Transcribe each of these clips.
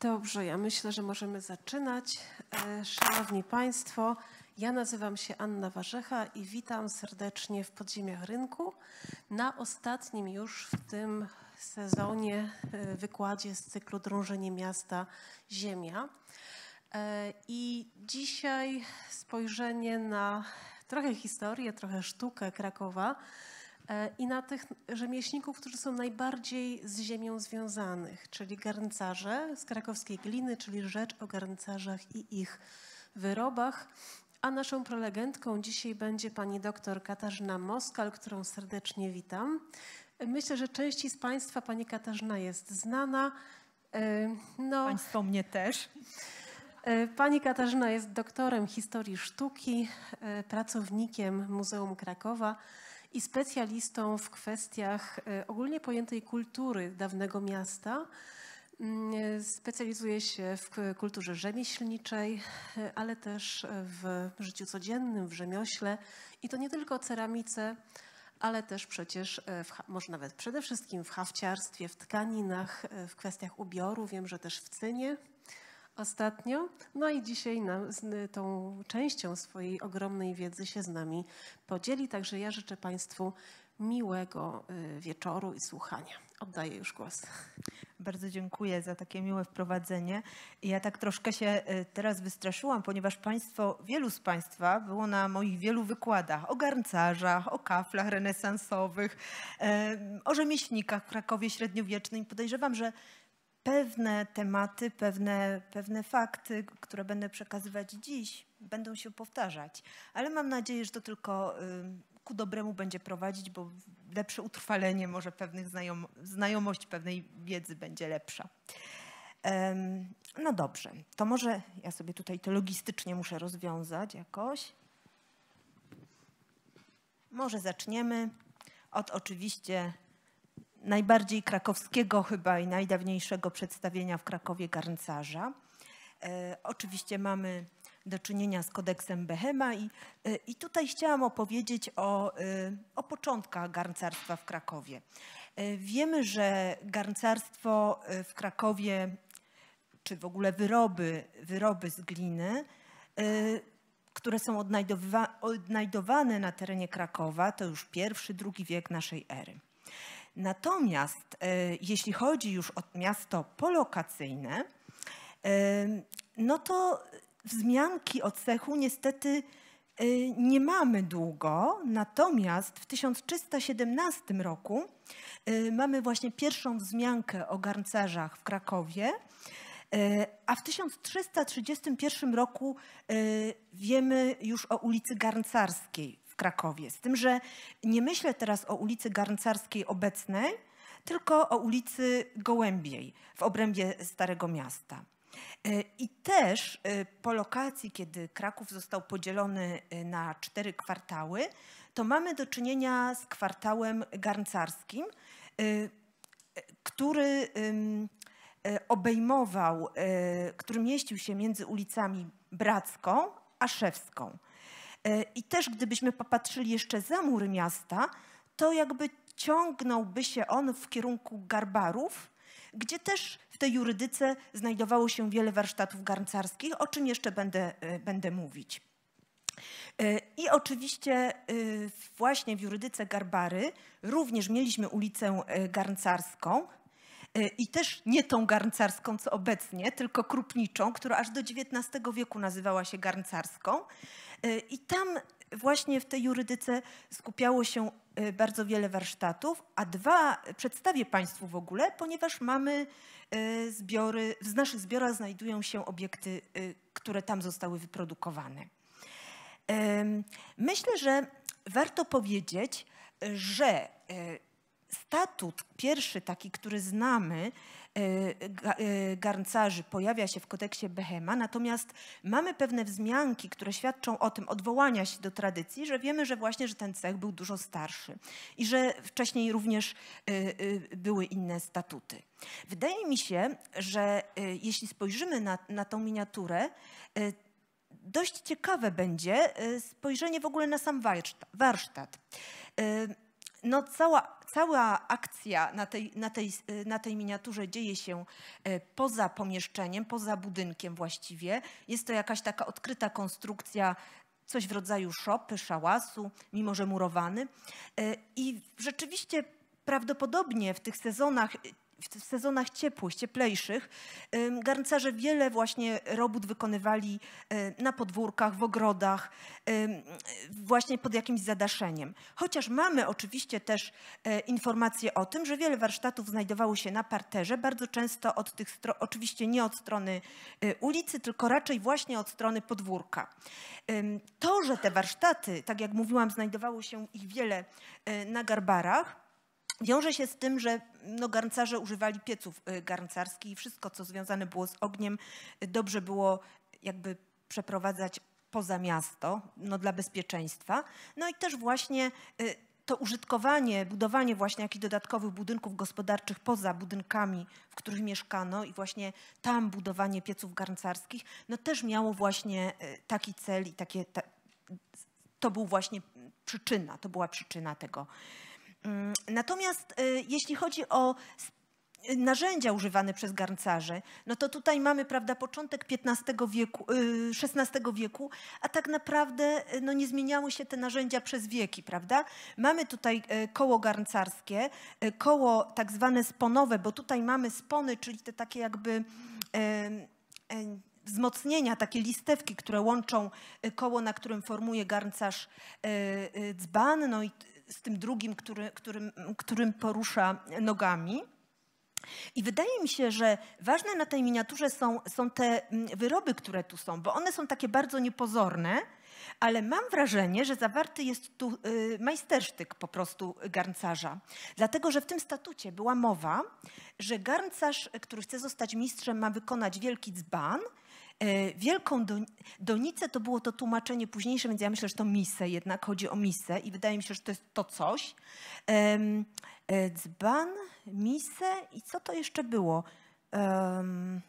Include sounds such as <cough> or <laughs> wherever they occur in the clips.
Dobrze, ja myślę, że możemy zaczynać. E, szanowni Państwo, ja nazywam się Anna Warzecha i witam serdecznie w podziemiach rynku na ostatnim już w tym sezonie e, wykładzie z cyklu Drążenie miasta Ziemia. E, I dzisiaj spojrzenie na trochę historię, trochę sztukę Krakowa E, i na tych rzemieślników, którzy są najbardziej z ziemią związanych, czyli garncarze z krakowskiej gliny, czyli rzecz o garncarzach i ich wyrobach. A naszą prelegentką dzisiaj będzie pani doktor Katarzyna Moskal, którą serdecznie witam. Myślę, że części z Państwa pani Katarzyna jest znana. E, no, Państwo mnie też. E, pani Katarzyna jest doktorem historii sztuki, pracownikiem Muzeum Krakowa i specjalistą w kwestiach e, ogólnie pojętej kultury dawnego miasta. Mm, e, specjalizuje się w kulturze rzemieślniczej, e, ale też w życiu codziennym, w rzemiośle i to nie tylko ceramice, ale też przecież w, może nawet przede wszystkim w hafciarstwie, w tkaninach, w kwestiach ubioru, wiem, że też w cynie ostatnio. No i dzisiaj z tą częścią swojej ogromnej wiedzy się z nami podzieli. Także ja życzę Państwu miłego y, wieczoru i słuchania. Oddaję już głos. Bardzo dziękuję za takie miłe wprowadzenie. Ja tak troszkę się y, teraz wystraszyłam, ponieważ państwo, wielu z Państwa było na moich wielu wykładach o garncarzach, o kaflach renesansowych, o rzemieślnikach w Krakowie średniowiecznym. Podejrzewam, że pewne tematy, pewne, pewne fakty, które będę przekazywać dziś, będą się powtarzać. Ale mam nadzieję, że to tylko y, ku dobremu będzie prowadzić, bo lepsze utrwalenie może pewnych znajom znajomość pewnej wiedzy będzie lepsza. No dobrze, to może ja sobie tutaj to logistycznie muszę rozwiązać jakoś. Może zaczniemy od oczywiście najbardziej krakowskiego chyba i najdawniejszego przedstawienia w Krakowie garncarza. E, oczywiście mamy do czynienia z kodeksem Behema i, e, i tutaj chciałam opowiedzieć o, e, o początkach garncarstwa w Krakowie. E, wiemy, że garncarstwo w Krakowie, czy w ogóle wyroby, wyroby z gliny, które są odnajdowa odnajdowane na terenie Krakowa, to już pierwszy, drugi wiek naszej ery. Natomiast e, jeśli chodzi już o miasto polokacyjne, e, no to wzmianki o cechu niestety e, nie mamy długo, natomiast w 1317 roku mamy właśnie pierwszą wzmiankę o garncarzach w Krakowie, a w 1331 roku wiemy już o ulicy Garncarskiej Krakowie. Z tym, że nie myślę teraz o ulicy Garncarskiej obecnej, tylko o ulicy Gołębiej w obrębie Starego Miasta. E, I też e, po lokacji, kiedy Kraków został podzielony e, na cztery kwartały, to mamy do czynienia z kwartałem garncarskim, który obejmował, który mieścił się między ulicami Bracką a Szewską. E, I też gdybyśmy popatrzyli jeszcze za mury miasta, to jakby ciągnąłby się on w kierunku Garbarów, gdzie też w tej jurydyce znajdowało się wiele warsztatów garncarskich, o czym jeszcze będę, e, będę mówić. E, I oczywiście właśnie w jurydyce Garbary również mieliśmy ulicę Garncarską, i też nie tą garncarską, co obecnie, tylko krupniczą, która aż do XIX wieku nazywała się garncarską. E, I tam właśnie w tej jurydyce skupiało się e, bardzo wiele warsztatów, a dwa przedstawię Państwu w ogóle, ponieważ mamy e, zbiory, z naszych zbiorach znajdują się obiekty, które tam zostały wyprodukowane. Myślę, że warto powiedzieć, że statut pierwszy taki, który znamy e, e, garncarzy pojawia się w kodeksie Behema, natomiast mamy pewne wzmianki, które świadczą o tym odwołania się do tradycji, że wiemy, że właśnie że ten cech był dużo starszy i że wcześniej również e, były inne statuty. Wydaje mi się, że jeśli spojrzymy na, na tą miniaturę, dość ciekawe będzie spojrzenie w ogóle na sam warsztat no cała, cała akcja na tej, na, tej, e, na tej miniaturze dzieje się e, poza pomieszczeniem, poza budynkiem właściwie. Jest to jakaś taka odkryta konstrukcja, coś w rodzaju szopy, szałasu, mimo że murowany. E, I rzeczywiście prawdopodobnie w tych sezonach w sezonach ciepłych, cieplejszych, garncarze wiele właśnie robót wykonywali na podwórkach, w ogrodach, właśnie pod jakimś zadaszeniem. Chociaż mamy oczywiście też e, informacje o tym, że wiele warsztatów znajdowało się na parterze, bardzo często od tych, oczywiście nie od strony e, ulicy, tylko raczej właśnie od strony podwórka. To, że te warsztaty, tak jak mówiłam, znajdowało się ich wiele e, na garbarach, Wiąże się z tym, że no, garncarze używali pieców y, garncarskich i wszystko, co związane było z ogniem, y, dobrze było jakby przeprowadzać poza miasto, no, dla bezpieczeństwa. No i też właśnie y, to użytkowanie, budowanie właśnie jakichś dodatkowych budynków gospodarczych poza budynkami, w których mieszkano i właśnie tam budowanie pieców garncarskich, no też miało właśnie taki cel i takie, ta, to był właśnie przyczyna, to była przyczyna tego, Mm, natomiast y, jeśli chodzi o narzędzia używane przez garncarzy, no to tutaj mamy, prawda, początek XV wieku, XVI y, wieku, a tak naprawdę y, no, nie zmieniały się te narzędzia przez wieki, prawda? Mamy tutaj koło garncarskie, koło tak zwane sponowe, bo tutaj mamy spony, czyli te takie jakby wzmocnienia, takie listewki, które łączą koło, na którym formuje garncarz dzban, no i z tym drugim, który, którym, którym porusza nogami. I wydaje mi się, że ważne na tej miniaturze są, są te mm, wyroby, które tu są, bo one są takie bardzo niepozorne, ale mam wrażenie, że zawarty jest tu y, majstersztyk po prostu garncarza. Dlatego, że w tym statucie była mowa, że garncarz, który chce zostać mistrzem, ma wykonać wielki dzban, E, wielką donicę to było to tłumaczenie późniejsze, więc ja myślę, że to misę jednak, chodzi o misę i wydaje mi się, że to jest to coś. E, dzban, misę i co to jeszcze było? Um,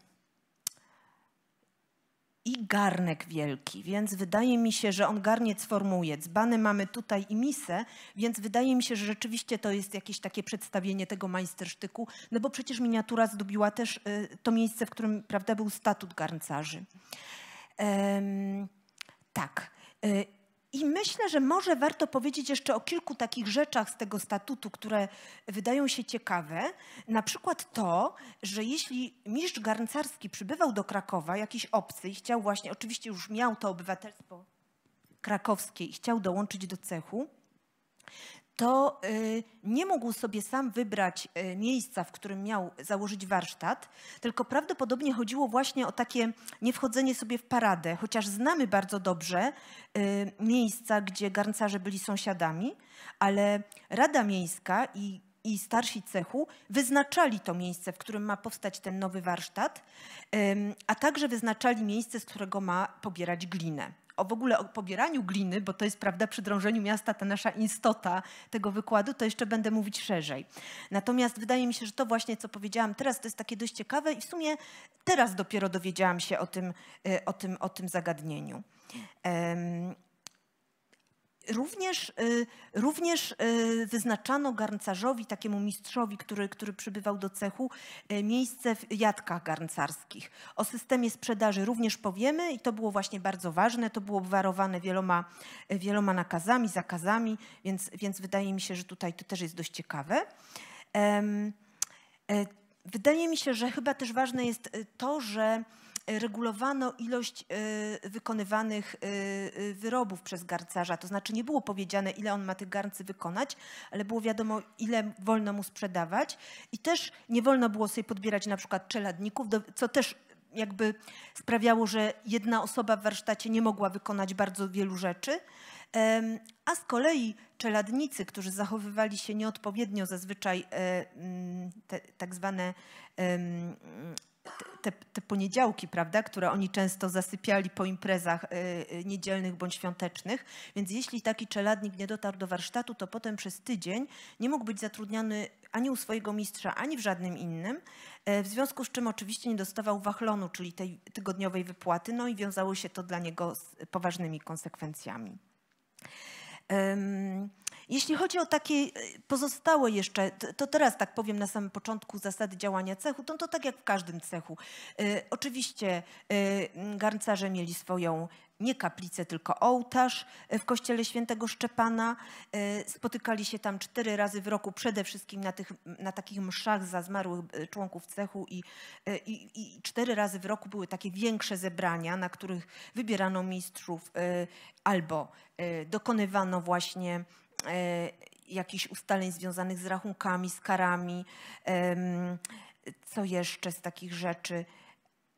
i garnek wielki, więc wydaje mi się, że on garniec formuje. Dzbany mamy tutaj i misę, więc wydaje mi się, że rzeczywiście to jest jakieś takie przedstawienie tego majstersztyku, no bo przecież miniatura zdobiła też y, to miejsce, w którym prawda, był statut garncarzy. tak. Y, i myślę, że może warto powiedzieć jeszcze o kilku takich rzeczach z tego statutu, które wydają się ciekawe. Na przykład to, że jeśli mistrz garncarski przybywał do Krakowa, jakiś obcy i chciał właśnie, oczywiście już miał to obywatelstwo krakowskie i chciał dołączyć do cechu, to y, nie mógł sobie sam wybrać y, miejsca, w którym miał założyć warsztat, tylko prawdopodobnie chodziło właśnie o takie niewchodzenie sobie w paradę, chociaż znamy bardzo dobrze y, miejsca, gdzie garncarze byli sąsiadami, ale Rada Miejska i, i starsi cechu wyznaczali to miejsce, w którym ma powstać ten nowy warsztat, a także wyznaczali miejsce, z którego ma pobierać glinę o w ogóle o pobieraniu gliny, bo to jest prawda przy drążeniu miasta ta nasza istota tego wykładu, to jeszcze będę mówić szerzej. Natomiast wydaje mi się, że to właśnie, co powiedziałam teraz, to jest takie dość ciekawe i w sumie teraz dopiero dowiedziałam się o tym, e, o tym, o tym zagadnieniu. Również, y, również y, wyznaczano garncarzowi, takiemu mistrzowi, który, który przybywał do cechu, y, miejsce w jadkach garncarskich. O systemie sprzedaży również powiemy i to było właśnie bardzo ważne. To było obwarowane wieloma, wieloma nakazami, zakazami, więc, więc wydaje mi się, że tutaj to też jest dość ciekawe. E, wydaje mi się, że chyba też ważne jest to, że regulowano ilość e, wykonywanych e, e, wyrobów przez garcarza. To znaczy nie było powiedziane, ile on ma tych garncy wykonać, ale było wiadomo, ile wolno mu sprzedawać. I też nie wolno było sobie podbierać na przykład czeladników, co też jakby sprawiało, że jedna osoba w warsztacie nie mogła wykonać bardzo wielu rzeczy. A z kolei czeladnicy, którzy zachowywali się nieodpowiednio, zazwyczaj te tak zwane te, te, poniedziałki, prawda, które oni często zasypiali po imprezach y, y, niedzielnych bądź świątecznych. Więc jeśli taki czeladnik nie dotarł do warsztatu, to potem przez tydzień nie mógł być zatrudniany ani u swojego mistrza, ani w żadnym innym. E, w związku z czym oczywiście nie dostawał wachlonu, czyli tej tygodniowej wypłaty, no i wiązało się to dla niego z poważnymi konsekwencjami. Um, jeśli chodzi o takie e, pozostałe jeszcze, to teraz tak powiem na samym początku zasady działania cechu, to, to tak jak w każdym cechu. E, oczywiście e, garncarze mieli swoją nie kaplicę, tylko ołtarz w kościele świętego Szczepana. Spotykali się tam cztery razy w roku, przede wszystkim na, tych, na takich mszach za zmarłych członków cechu i, i, i, cztery razy w roku były takie większe zebrania, na których wybierano mistrzów albo dokonywano właśnie E, jakichś ustaleń związanych z rachunkami, z karami. Co jeszcze z takich rzeczy?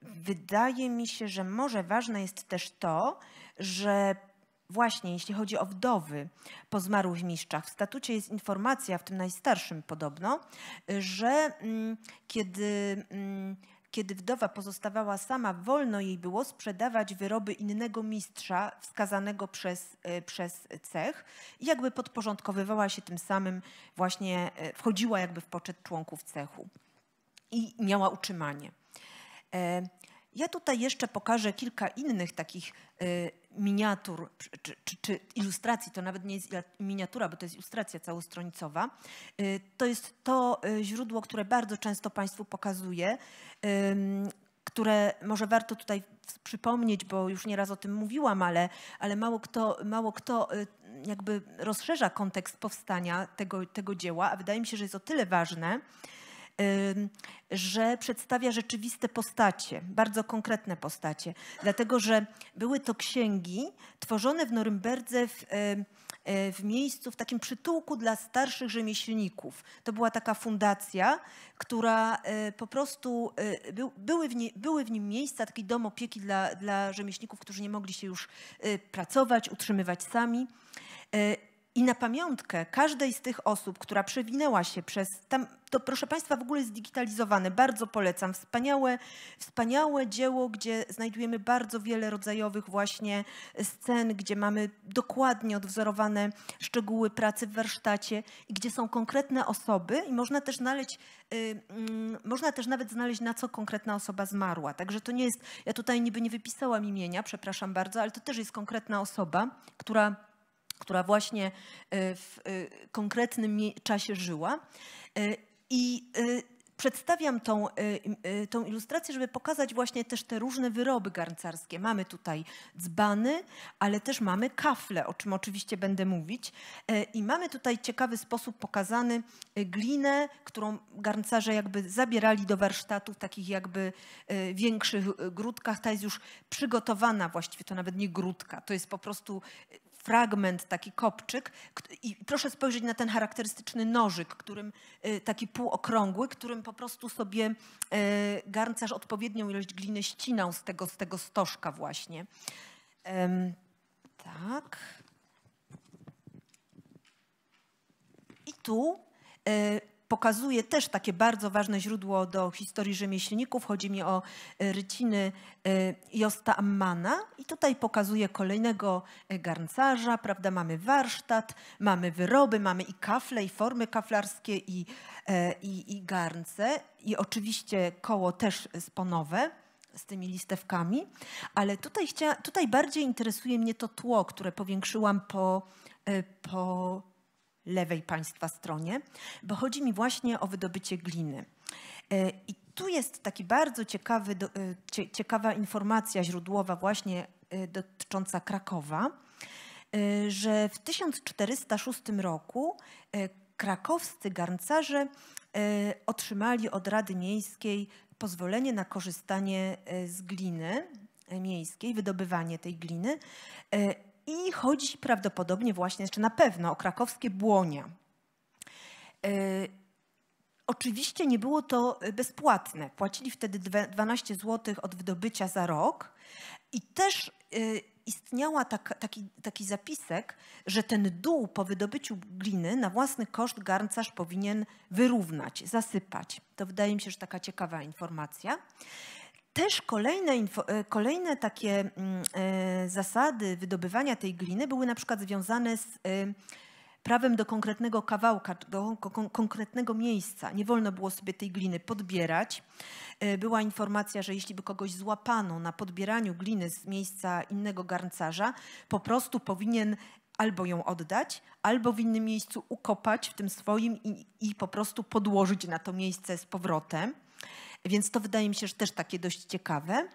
Wydaje mi się, że może ważne jest też to, że właśnie jeśli chodzi o wdowy po zmarłych mistrzach, w statucie jest informacja, w tym najstarszym podobno, że mm, kiedy mm, kiedy wdowa pozostawała sama, wolno jej było sprzedawać wyroby innego mistrza wskazanego przez, e, przez cech i jakby podporządkowywała się tym samym, właśnie e, wchodziła jakby w poczet członków cechu i miała utrzymanie. E, ja tutaj jeszcze pokażę kilka innych takich y, miniatur czy, czy, czy, ilustracji. To nawet nie jest miniatura, bo to jest ilustracja całostronicowa. Y, to jest to y, źródło, które bardzo często Państwu pokazuję, które może warto tutaj przypomnieć, bo już nieraz o tym mówiłam, ale, ale mało, kto, mało kto jakby rozszerza kontekst powstania tego, tego dzieła, a wydaje mi się, że jest o tyle ważne, że przedstawia rzeczywiste postacie, bardzo konkretne postacie, dlatego że były to księgi tworzone w Norymberdze w, e, w miejscu, w takim przytułku dla starszych rzemieślników. To była taka fundacja, która e, po prostu e, by, były, w nie, były w nim miejsca, taki dom opieki dla, dla rzemieślników, którzy nie mogli się już pracować, utrzymywać sami. I na pamiątkę każdej z tych osób, która przewinęła się przez tam, to proszę Państwa w ogóle jest digitalizowane, bardzo polecam. Wspaniałe, wspaniałe dzieło, gdzie znajdujemy bardzo wiele rodzajowych właśnie scen, gdzie mamy dokładnie odwzorowane szczegóły pracy w warsztacie i gdzie są konkretne osoby i można też znaleźć, yy, mm, można też nawet znaleźć na co konkretna osoba zmarła. Także to nie jest, ja tutaj niby nie wypisałam imienia, przepraszam bardzo, ale to też jest konkretna osoba, która która właśnie e, w e, konkretnym czasie żyła. E, I przedstawiam tą, tą ilustrację, żeby pokazać właśnie też te różne wyroby garncarskie. Mamy tutaj dzbany, ale też mamy kafle, o czym oczywiście będę mówić. I mamy tutaj ciekawy sposób pokazany glinę, którą garncarze jakby zabierali do warsztatów, takich jakby większych grudkach. Ta jest już przygotowana właściwie, to nawet nie grudka, to jest po prostu fragment, taki kopczyk. I proszę spojrzeć na ten charakterystyczny nożyk, którym e, taki półokrągły, którym po prostu sobie e, garncarz odpowiednią ilość gliny ścinał z tego, z tego stożka właśnie. Tak. I tu e, pokazuje też takie bardzo ważne źródło do historii rzemieślników. Chodzi mi o e, ryciny e, Josta Ammana i tutaj pokazuje kolejnego e, garncarza, prawda, mamy warsztat, mamy wyroby, mamy i kafle, i formy kaflarskie, i, i, i garnce, i oczywiście koło też sponowe z tymi listewkami, ale tutaj, chcia, tutaj bardziej interesuje mnie to tło, które powiększyłam po, po lewej Państwa stronie, bo chodzi mi właśnie o wydobycie gliny. E, I tu jest taki bardzo ciekawy, e, ciekawa informacja źródłowa właśnie e, dotycząca Krakowa, że w 1406 roku krakowscy garncarze otrzymali od Rady Miejskiej pozwolenie na korzystanie z gliny miejskiej, wydobywanie tej gliny i chodzi prawdopodobnie właśnie, jeszcze na pewno, o krakowskie błonia. E, oczywiście nie było to bezpłatne. Płacili wtedy 12 zł od wydobycia za rok. I też e, istniała tak, taki, taki zapisek, że ten dół po wydobyciu gliny na własny koszt garncarz powinien wyrównać, zasypać. To wydaje mi się, że taka ciekawa informacja też kolejne, e, kolejne takie mm, e, zasady wydobywania tej gliny były na przykład związane z e, prawem do konkretnego kawałka, do konkretnego miejsca. Nie wolno było sobie tej gliny podbierać. Była informacja, że jeśli by kogoś złapano na podbieraniu gliny z miejsca innego garncarza, po prostu powinien albo ją oddać, albo w innym miejscu ukopać w tym swoim i, i po prostu podłożyć na to miejsce z powrotem. Więc to wydaje mi się, że też takie dość ciekawe.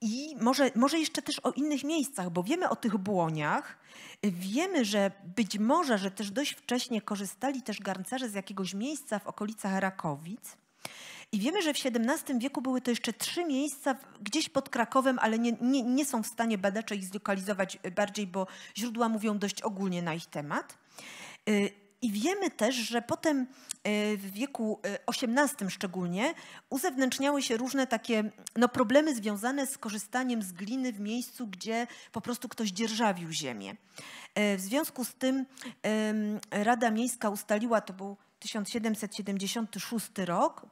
I może, może jeszcze też o innych miejscach, bo wiemy o tych błoniach. Wiemy, że być może, że też dość wcześnie korzystali też garncarze z jakiegoś miejsca w okolicach Rakowic. I wiemy, że w XVII wieku były to jeszcze trzy miejsca gdzieś pod Krakowem, ale nie, nie, nie, są w stanie badacze ich zlokalizować bardziej, bo źródła mówią dość ogólnie na ich temat. Y, i wiemy też, że potem e, w wieku XVIII e, szczególnie uzewnętrzniały się różne takie no, problemy związane z korzystaniem z gliny w miejscu, gdzie po prostu ktoś dzierżawił ziemię. E, w związku z tym Rada Miejska ustaliła, to był 1776 rok,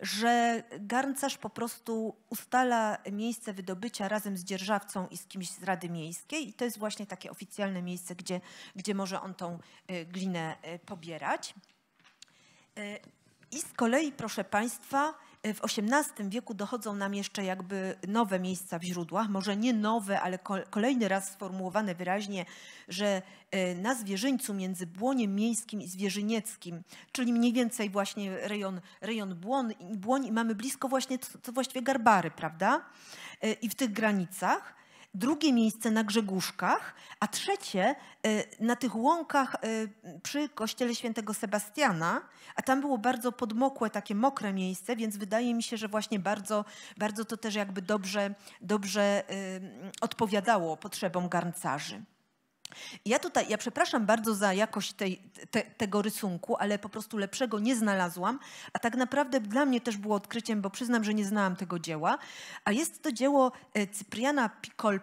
że garncarz po prostu ustala miejsce wydobycia razem z dzierżawcą i z kimś z Rady Miejskiej i to jest właśnie takie oficjalne miejsce, gdzie, gdzie może on tą e, glinę e, pobierać. E, I z kolei, proszę Państwa, w XVIII wieku dochodzą nam jeszcze jakby nowe miejsca w źródłach, może nie nowe, ale kolejny raz sformułowane wyraźnie, że e, na zwierzyńcu między błoniem miejskim i zwierzynieckim, czyli mniej więcej właśnie rejon, rejon błon, błoń i mamy blisko właśnie, to właściwie Garbary, prawda? E, I w tych granicach drugie miejsce na Grzeguszkach, a trzecie y, na tych łąkach y, przy kościele świętego Sebastiana, a tam było bardzo podmokłe, takie mokre miejsce, więc wydaje mi się, że właśnie bardzo, bardzo to też jakby dobrze, dobrze y, odpowiadało potrzebom garncarzy. Ja tutaj, ja przepraszam bardzo za jakość tej, te, tego rysunku, ale po prostu lepszego nie znalazłam, a tak naprawdę dla mnie też było odkryciem, bo przyznam, że nie znałam tego dzieła, a jest to dzieło e, Cypriana Piccol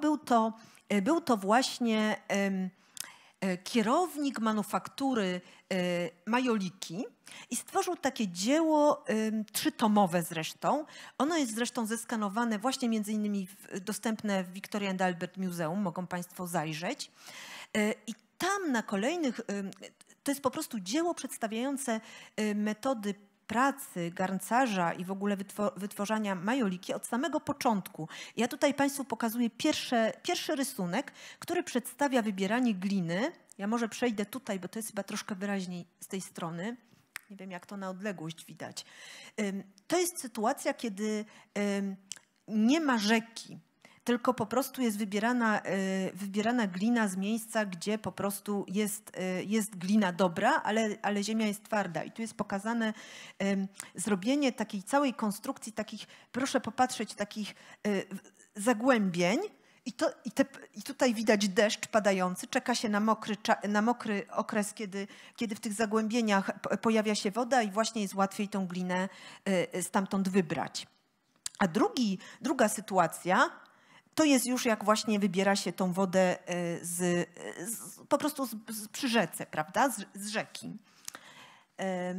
był to, e, był to właśnie um, kierownik manufaktury majoliki, i stworzył takie dzieło y, trzytomowe zresztą. Ono jest zresztą zeskanowane właśnie między innymi w, dostępne w Victoria and Albert Museum, mogą Państwo zajrzeć. Y, I tam na kolejnych, y, to jest po prostu dzieło przedstawiające y, metody pracy garncarza i w ogóle wytwor wytworzania majoliki od samego początku. Ja tutaj Państwu pokazuję pierwsze, pierwszy rysunek, który przedstawia wybieranie gliny. Ja może przejdę tutaj, bo to jest chyba troszkę wyraźniej z tej strony. Nie wiem, jak to na odległość widać. To jest sytuacja, kiedy nie ma rzeki, tylko po prostu jest wybierana, y, wybierana glina z miejsca, gdzie po prostu jest, y, jest glina dobra, ale, ale ziemia jest twarda. I tu jest pokazane zrobienie takiej całej konstrukcji, takich, proszę popatrzeć, takich y, zagłębień, i, to, i, te, I, tutaj widać deszcz padający, czeka się na mokry, na mokry okres, kiedy, kiedy w tych zagłębieniach pojawia się woda i właśnie jest łatwiej tą glinę y, stamtąd wybrać. A drugi, druga sytuacja to jest już jak właśnie wybiera się tą wodę y, z, z po prostu z, z, przy rzece, prawda, z, z rzeki. E,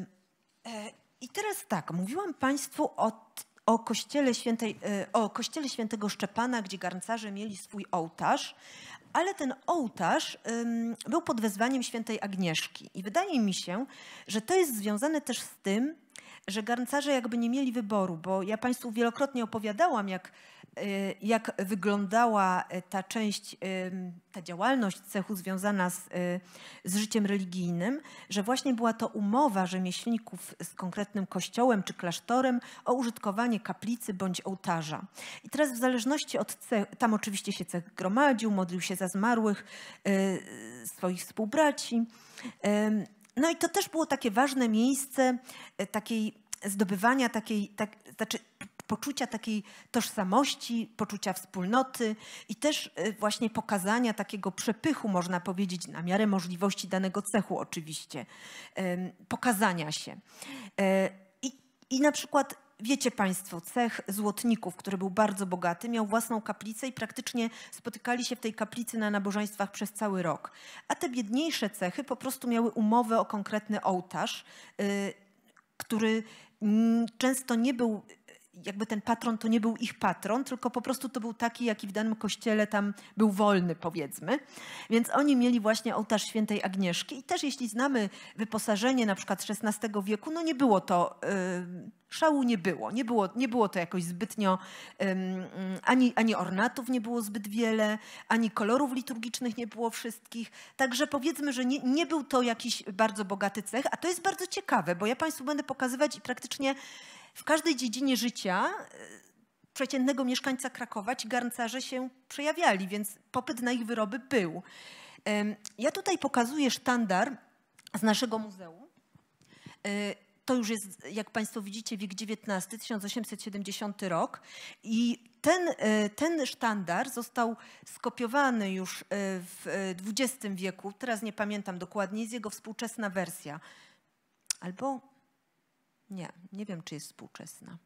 I teraz tak, mówiłam Państwu o o kościele, świętej, e, o kościele świętego Szczepana, gdzie garncarze mieli swój ołtarz, ale ten ołtarz był pod wezwaniem świętej Agnieszki. I wydaje mi się, że to jest związane też z tym, że garncarze jakby nie mieli wyboru, bo ja Państwu wielokrotnie opowiadałam, jak Y, jak wyglądała y, ta część, y, ta działalność cechu związana z, z, życiem religijnym, że właśnie była to umowa rzemieślników z konkretnym kościołem czy klasztorem o użytkowanie kaplicy bądź ołtarza. I teraz w zależności od cech, tam oczywiście się cech gromadził, modlił się za zmarłych swoich współbraci. No i to też było takie ważne miejsce takiej zdobywania takiej, tak, znaczy poczucia takiej tożsamości, poczucia wspólnoty i też e, właśnie pokazania takiego przepychu, można powiedzieć, na miarę możliwości danego cechu oczywiście, pokazania się. E, I, i na przykład Wiecie Państwo, cech złotników, który był bardzo bogaty, miał własną kaplicę i praktycznie spotykali się w tej kaplicy na nabożeństwach przez cały rok. A te biedniejsze cechy po prostu miały umowę o konkretny ołtarz, y, który często nie był jakby ten patron to nie był ich patron, tylko po prostu to był taki, jaki w danym kościele tam był wolny, powiedzmy. Więc oni mieli właśnie ołtarz świętej Agnieszki i też jeśli znamy wyposażenie na przykład XVI wieku, no nie było to... Yy, szału nie było. Nie było, nie było to jakoś zbytnio, ani, ani ornatów nie było zbyt wiele, ani kolorów liturgicznych nie było wszystkich. Także powiedzmy, że nie, nie był to jakiś bardzo bogaty cech, a to jest bardzo ciekawe, bo ja Państwu będę pokazywać i praktycznie w każdej dziedzinie życia e, przeciętnego mieszkańca Krakowa ci garncarze się przejawiali, więc popyt na ich wyroby był. Ja tutaj pokazuję sztandar z naszego muzeum. E, to już jest, jak Państwo widzicie, wiek XIX, 1870 rok. I ten, e, ten sztandar został skopiowany już w XX wieku. Teraz nie pamiętam dokładnie, jest jego współczesna wersja. Albo nie, nie wiem, czy jest współczesna.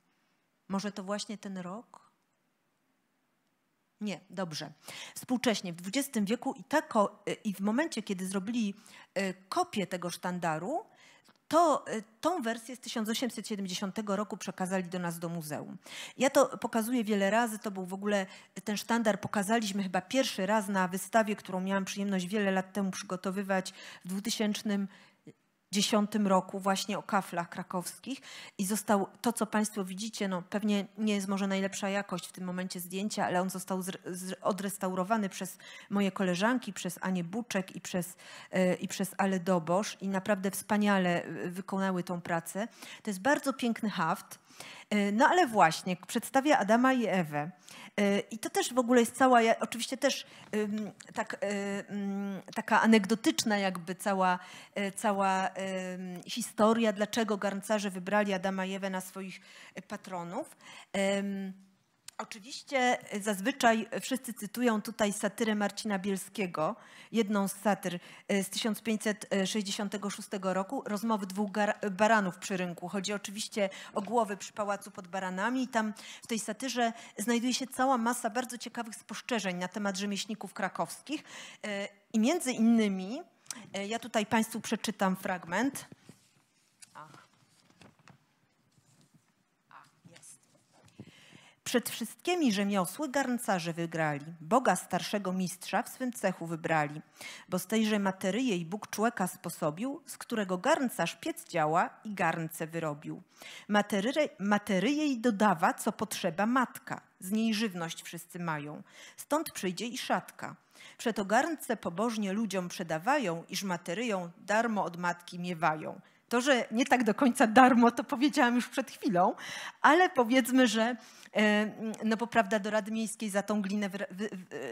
Może to właśnie ten rok? Nie, dobrze. Współcześnie, w XX wieku i, tak e, i w momencie, kiedy zrobili e, kopię tego sztandaru, to, e, tą wersję z 1870 roku przekazali do nas do muzeum. Ja to pokazuję wiele razy, to był w ogóle ten sztandar pokazaliśmy chyba pierwszy raz na wystawie, którą miałam przyjemność wiele lat temu przygotowywać w 2000 dziesiątym roku właśnie o kaflach krakowskich i został to, co Państwo widzicie, no pewnie nie jest może najlepsza jakość w tym momencie zdjęcia, ale on został odrestaurowany przez moje koleżanki, przez Anię Buczek i przez, yy, i przez Ale Dobosz i naprawdę wspaniale e, wykonały tą pracę. To jest bardzo piękny haft E, no ale właśnie, przedstawia Adama i Ewę. E, I to też w ogóle jest cała, oczywiście też tak, e, mm, taka anegdotyczna jakby cała, cała historia, dlaczego garncarze wybrali Adama i Ewę na swoich patronów. Oczywiście e, zazwyczaj e, wszyscy cytują tutaj satyrę Marcina Bielskiego, jedną z satyr e, z 1566 roku, rozmowy dwóch baranów przy rynku. Chodzi oczywiście o głowy przy pałacu pod baranami tam w tej satyrze znajduje się cała masa bardzo ciekawych spostrzeżeń na temat rzemieślników krakowskich i między innymi ja tutaj Państwu przeczytam fragment. Przed wszystkimi rzemiosły garncarze wygrali, Boga starszego mistrza w swym cechu wybrali, bo z tejże materyjej Bóg człeka sposobił, z którego garncarz piec działa i garnce wyrobił. Materii materyjej dodawa, co potrzeba matka, z niej żywność wszyscy mają, stąd przyjdzie i szatka. Przeto garnce pobożnie ludziom przedawają, iż materyją darmo od matki miewają. To, że nie tak do końca darmo, to powiedziałam już przed chwilą, ale powiedzmy, że e, no bo prawda, do Rady Miejskiej za tą glinę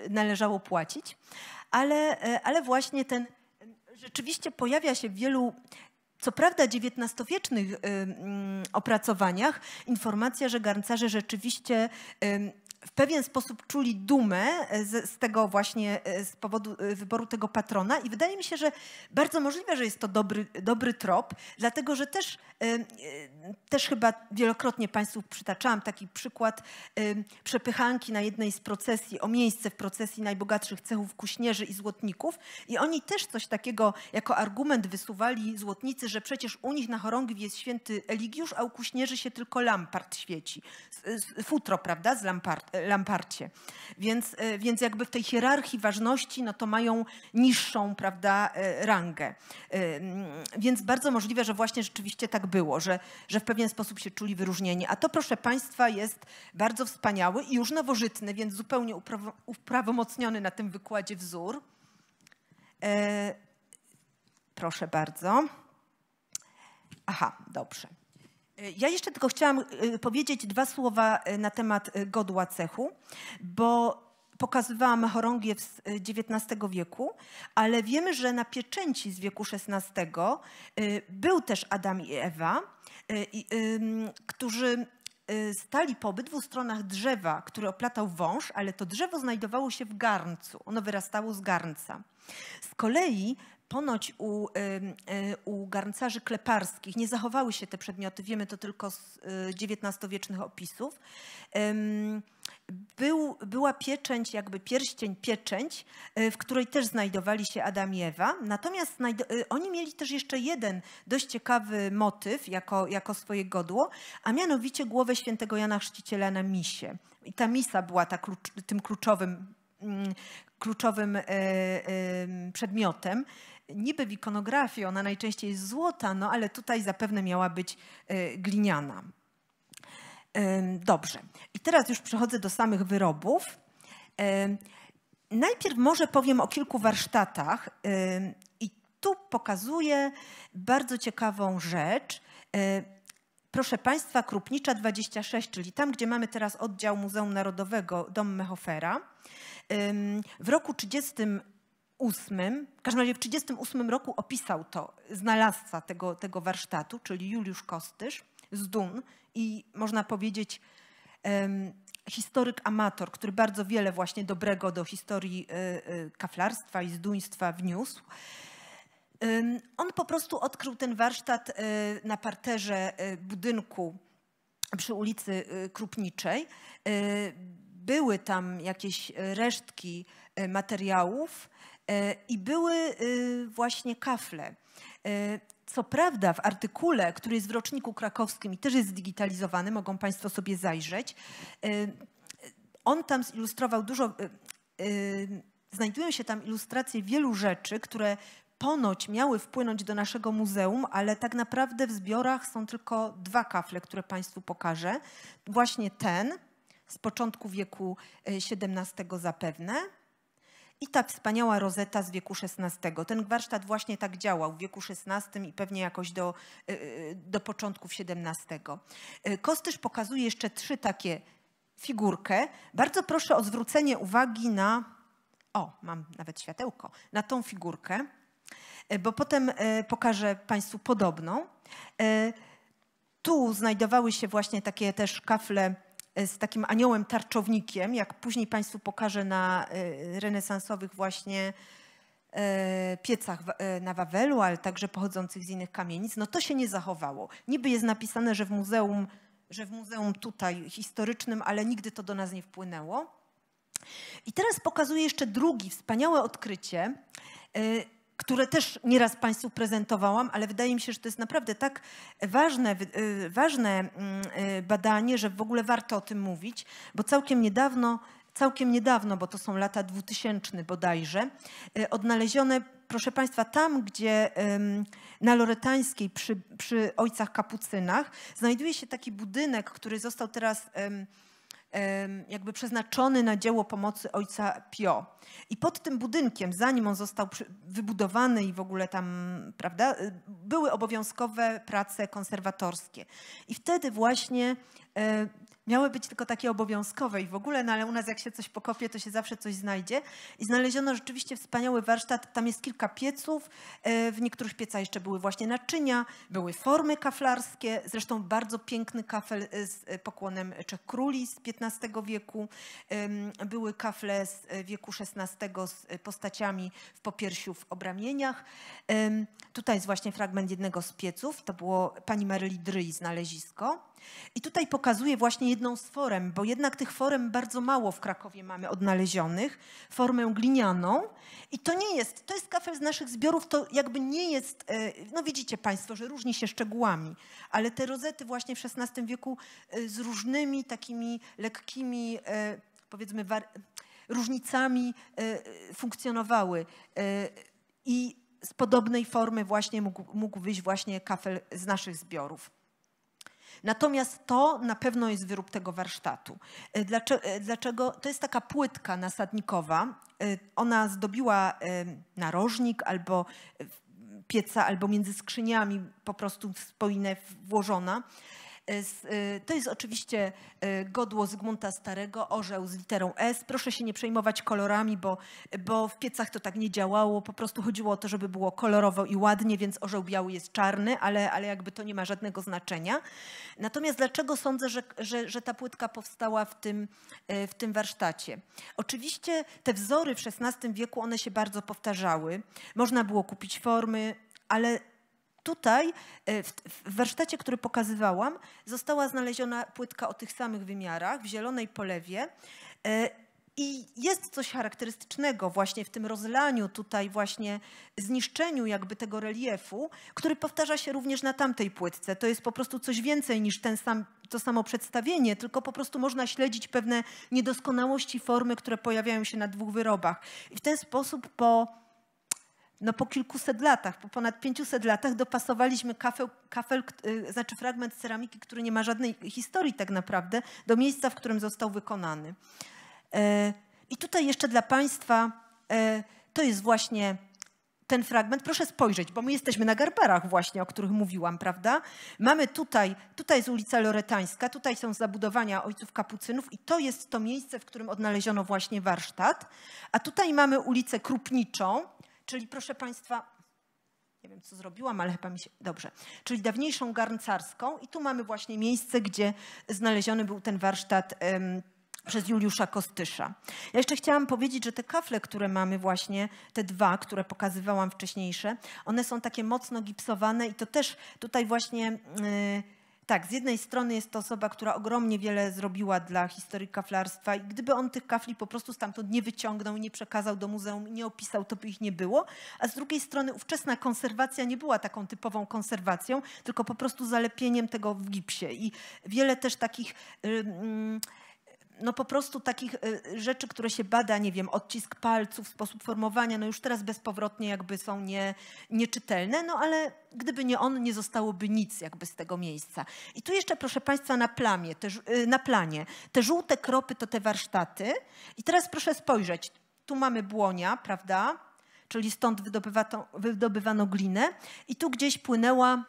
należało płacić, ale, e, ale właśnie ten, rzeczywiście pojawia się w wielu co prawda XIX-wiecznych opracowaniach informacja, że garncarze rzeczywiście w pewien sposób czuli dumę e, z, z, tego właśnie, e, z powodu e, wyboru tego patrona i wydaje mi się, że bardzo możliwe, że jest to dobry, dobry trop, dlatego że też, też chyba wielokrotnie Państwu przytaczałam taki przykład przepychanki na jednej z procesji o miejsce w procesji najbogatszych cechów kuśnierzy i złotników i oni też coś takiego jako argument wysuwali złotnicy, że przecież u nich na chorągwi jest święty Eligiusz, a u kuśnierzy się tylko lampart świeci, futro, prawda, z lampartu. Lamparcie. Więc, e, więc jakby w tej hierarchii ważności, no to mają niższą, prawda, e, rangę. E, mm, więc bardzo możliwe, że właśnie rzeczywiście tak było, że, że w pewien sposób się czuli wyróżnieni. A to, proszę Państwa, jest bardzo wspaniały i już nowożytny, więc zupełnie uprawomocniony na tym wykładzie wzór. Proszę bardzo. Aha, dobrze. E, ja jeszcze tylko chciałam e, powiedzieć dwa słowa e, na temat godła cechu, bo pokazywałam chorągie z XIX wieku, ale wiemy, że na pieczęci z wieku XVI był też Adam i Ewa, którzy stali po obydwu stronach drzewa, które oplatał wąż, ale to drzewo znajdowało się w garncu. Ono wyrastało z garnca. Z kolei Ponoć u, e, u garncarzy kleparskich nie zachowały się te przedmioty, wiemy to tylko z XIX-wiecznych e, opisów. Był, była pieczęć, jakby pierścień, pieczęć, e, w której też znajdowali się Adam i Ewa. Natomiast oni mieli też jeszcze jeden dość ciekawy motyw jako, jako swoje godło, a mianowicie głowę świętego Jana Chrzciciela na misie. I ta misa była ta klucz, tym kluczowym, mm, kluczowym przedmiotem niby w ikonografii ona najczęściej jest złota, no ale tutaj zapewne miała być e, gliniana. Dobrze. I teraz już przechodzę do samych wyrobów. Najpierw może powiem o kilku warsztatach i tu pokazuję bardzo ciekawą rzecz. E, proszę Państwa, Krupnicza 26, czyli tam, gdzie mamy teraz oddział Muzeum Narodowego, Dom Mehofera. W roku 1938 38, w każdym razie w 38 roku opisał to znalazca tego, tego warsztatu, czyli Juliusz Kostysz z Dun i można powiedzieć um, historyk amator, który bardzo wiele właśnie dobrego do historii y, y, kaflarstwa i zduństwa wniósł. Um, on po prostu odkrył ten warsztat y, na parterze budynku przy ulicy Krupniczej. Były tam jakieś resztki materiałów. E, I były y, właśnie kafle. E, co prawda w artykule, który jest w roczniku krakowskim i też jest zdigitalizowany, mogą Państwo sobie zajrzeć, e, on tam zilustrował dużo, znajdują się tam ilustracje wielu rzeczy, które ponoć miały wpłynąć do naszego muzeum, ale tak naprawdę w zbiorach są tylko dwa kafle, które Państwu pokażę. Właśnie ten z początku wieku XVII zapewne i ta wspaniała rozeta z wieku XVI. Ten warsztat właśnie tak działał w wieku XVI i pewnie jakoś do, e, e, do początków XVII. E, Kostysz pokazuje jeszcze trzy takie figurkę. Bardzo proszę o zwrócenie uwagi na. O, mam nawet światełko, na tą figurkę, bo potem pokażę Państwu podobną. Tu znajdowały się właśnie takie też kafle E, z takim aniołem tarczownikiem, jak później Państwu pokażę na e, renesansowych właśnie e, piecach na Wawelu, ale także pochodzących z innych kamienic, no to się nie zachowało. Niby jest napisane, że w muzeum, że w muzeum tutaj historycznym, ale nigdy to do nas nie wpłynęło. I teraz pokazuję jeszcze drugi wspaniałe odkrycie które też nieraz Państwu prezentowałam, ale wydaje mi się, że to jest naprawdę tak ważne, y, ważne mm, y, badanie, że w ogóle warto o tym mówić, bo całkiem niedawno, całkiem niedawno, bo to są lata 2000 bodajże, y, odnalezione, proszę Państwa, tam gdzie na Loretańskiej przy, przy Ojcach Kapucynach znajduje się taki budynek, który został teraz jakby przeznaczony na dzieło pomocy ojca Pio. I pod tym budynkiem, zanim on został wybudowany i w ogóle tam, prawda, były obowiązkowe prace konserwatorskie. I wtedy właśnie miały być tylko takie obowiązkowe i w ogóle, no ale u nas jak się coś pokopie, to się zawsze coś znajdzie. I znaleziono rzeczywiście wspaniały warsztat. Tam jest kilka pieców. E, w niektórych piecach jeszcze były właśnie naczynia, były formy kaflarskie. Zresztą bardzo piękny kafel e, z e, pokłonem Czech Króli z XV wieku. Były kafle z wieku XVI z postaciami w popiersiu, w obramieniach. Tutaj jest właśnie fragment jednego z pieców. To było pani Maryli Dryj znalezisko. I tutaj pokazuję właśnie jedną z forem, bo jednak tych forem bardzo mało w Krakowie mamy odnalezionych, formę glinianą. I to nie jest, to jest kafel z naszych zbiorów, to jakby nie jest, e, no widzicie Państwo, że różni się szczegółami, ale te rozety właśnie w XVI wieku e, z różnymi takimi lekkimi, e, powiedzmy, różnicami funkcjonowały. I z podobnej formy właśnie mógł, mógł wyjść właśnie kafel z naszych zbiorów. Natomiast to na pewno jest wyrób tego warsztatu. E, e, dlaczego? To jest taka płytka nasadnikowa. E, ona zdobiła narożnik albo pieca, albo między skrzyniami po prostu w spoinę włożona. Y, to jest oczywiście y, godło Zygmunta Starego, orzeł z literą S. Proszę się nie przejmować kolorami, bo, bo w piecach to tak nie działało. Po prostu chodziło o to, żeby było kolorowo i ładnie, więc orzeł biały jest czarny, ale, ale jakby to nie ma żadnego znaczenia. Natomiast dlaczego sądzę, że, że, że ta płytka powstała w tym, y, w tym warsztacie? Oczywiście te wzory w XVI wieku, one się bardzo powtarzały. Można było kupić formy, ale Tutaj e, w warsztacie, który pokazywałam, została znaleziona płytka o tych samych wymiarach w zielonej polewie. E, I jest coś charakterystycznego właśnie w tym rozlaniu, tutaj właśnie zniszczeniu jakby tego reliefu, który powtarza się również na tamtej płytce. To jest po prostu coś więcej niż ten sam, to samo przedstawienie, tylko po prostu można śledzić pewne niedoskonałości formy, które pojawiają się na dwóch wyrobach. I w ten sposób po no po kilkuset latach, po ponad 500 latach dopasowaliśmy kafel, kafel y, znaczy fragment ceramiki, który nie ma żadnej historii tak naprawdę, do miejsca, w którym został wykonany. E, I tutaj jeszcze dla Państwa e, to jest właśnie ten fragment. Proszę spojrzeć, bo my jesteśmy na Garbarach właśnie, o których mówiłam, prawda? Mamy tutaj, tutaj jest ulica Loretańska, tutaj są zabudowania ojców kapucynów i to jest to miejsce, w którym odnaleziono właśnie warsztat. A tutaj mamy ulicę Krupniczą, Czyli proszę Państwa, nie wiem co zrobiłam, ale chyba mi się... Dobrze. Czyli dawniejszą garncarską i tu mamy właśnie miejsce, gdzie znaleziony był ten warsztat przez Juliusza Kostysza. Ja jeszcze chciałam powiedzieć, że te kafle, które mamy właśnie, te dwa, które pokazywałam wcześniejsze, one są takie mocno gipsowane i to też tutaj właśnie... Yy, tak, z jednej strony jest to osoba, która ogromnie wiele zrobiła dla historii kaflarstwa i gdyby on tych kafli po prostu stamtąd nie wyciągnął, nie przekazał do muzeum, nie opisał, to by ich nie było. A z drugiej strony ówczesna konserwacja nie była taką typową konserwacją, tylko po prostu zalepieniem tego w gipsie. I wiele też takich... Yy, yy, no po prostu takich e, rzeczy, które się bada, nie wiem, odcisk palców, sposób formowania, no już teraz bezpowrotnie jakby są nie, nieczytelne, no ale gdyby nie on, nie zostałoby nic jakby z tego miejsca. I tu jeszcze, proszę Państwa, na, plamie, te, e, na planie, te żółte kropy to te warsztaty. I teraz proszę spojrzeć, tu mamy błonia, prawda? Czyli stąd wydobywano glinę. I tu gdzieś płynęła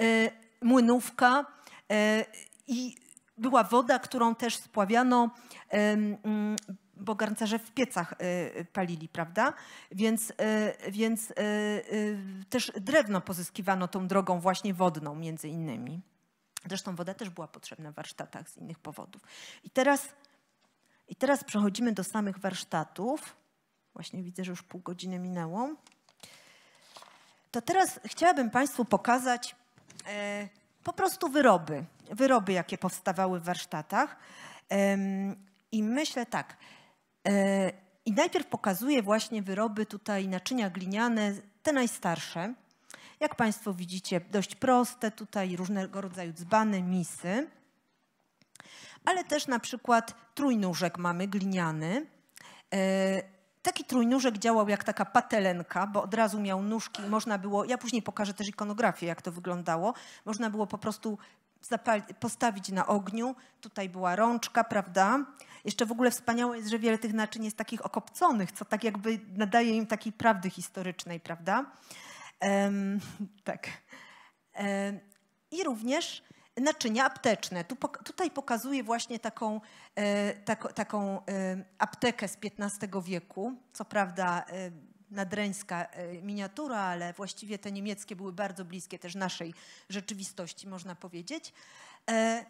y, młynówka y, i była woda, którą też spławiano, mm, bo garncarze w piecach e, palili, prawda? Więc, e, więc e, też drewno pozyskiwano tą drogą właśnie wodną między innymi. Zresztą woda też była potrzebna w warsztatach z innych powodów. I teraz, i teraz przechodzimy do samych warsztatów. Właśnie widzę, że już pół godziny minęło. To teraz chciałabym Państwu pokazać po prostu wyroby, wyroby, jakie powstawały w warsztatach. I myślę tak, e, i najpierw pokazuję właśnie wyroby tutaj, naczynia gliniane, te najstarsze. Jak Państwo widzicie, dość proste, tutaj różnego rodzaju dzbany, misy. Ale też na przykład trójnóżek mamy gliniany. E, taki trójnóżek działał jak taka patelenka, bo od razu miał nóżki można było, ja później pokażę też ikonografię, jak to wyglądało, można było po prostu postawić na ogniu. Tutaj była rączka, prawda? Jeszcze w ogóle wspaniałe jest, że wiele tych naczyń jest takich okopconych, co tak jakby nadaje im takiej prawdy historycznej, prawda? <laughs> tak. I również naczynia apteczne. Tu, tutaj pokazuję właśnie taką, tak, taką e, aptekę z XV wieku. Co prawda e, nadreńska miniatura, ale właściwie te niemieckie były bardzo bliskie też naszej rzeczywistości, można powiedzieć.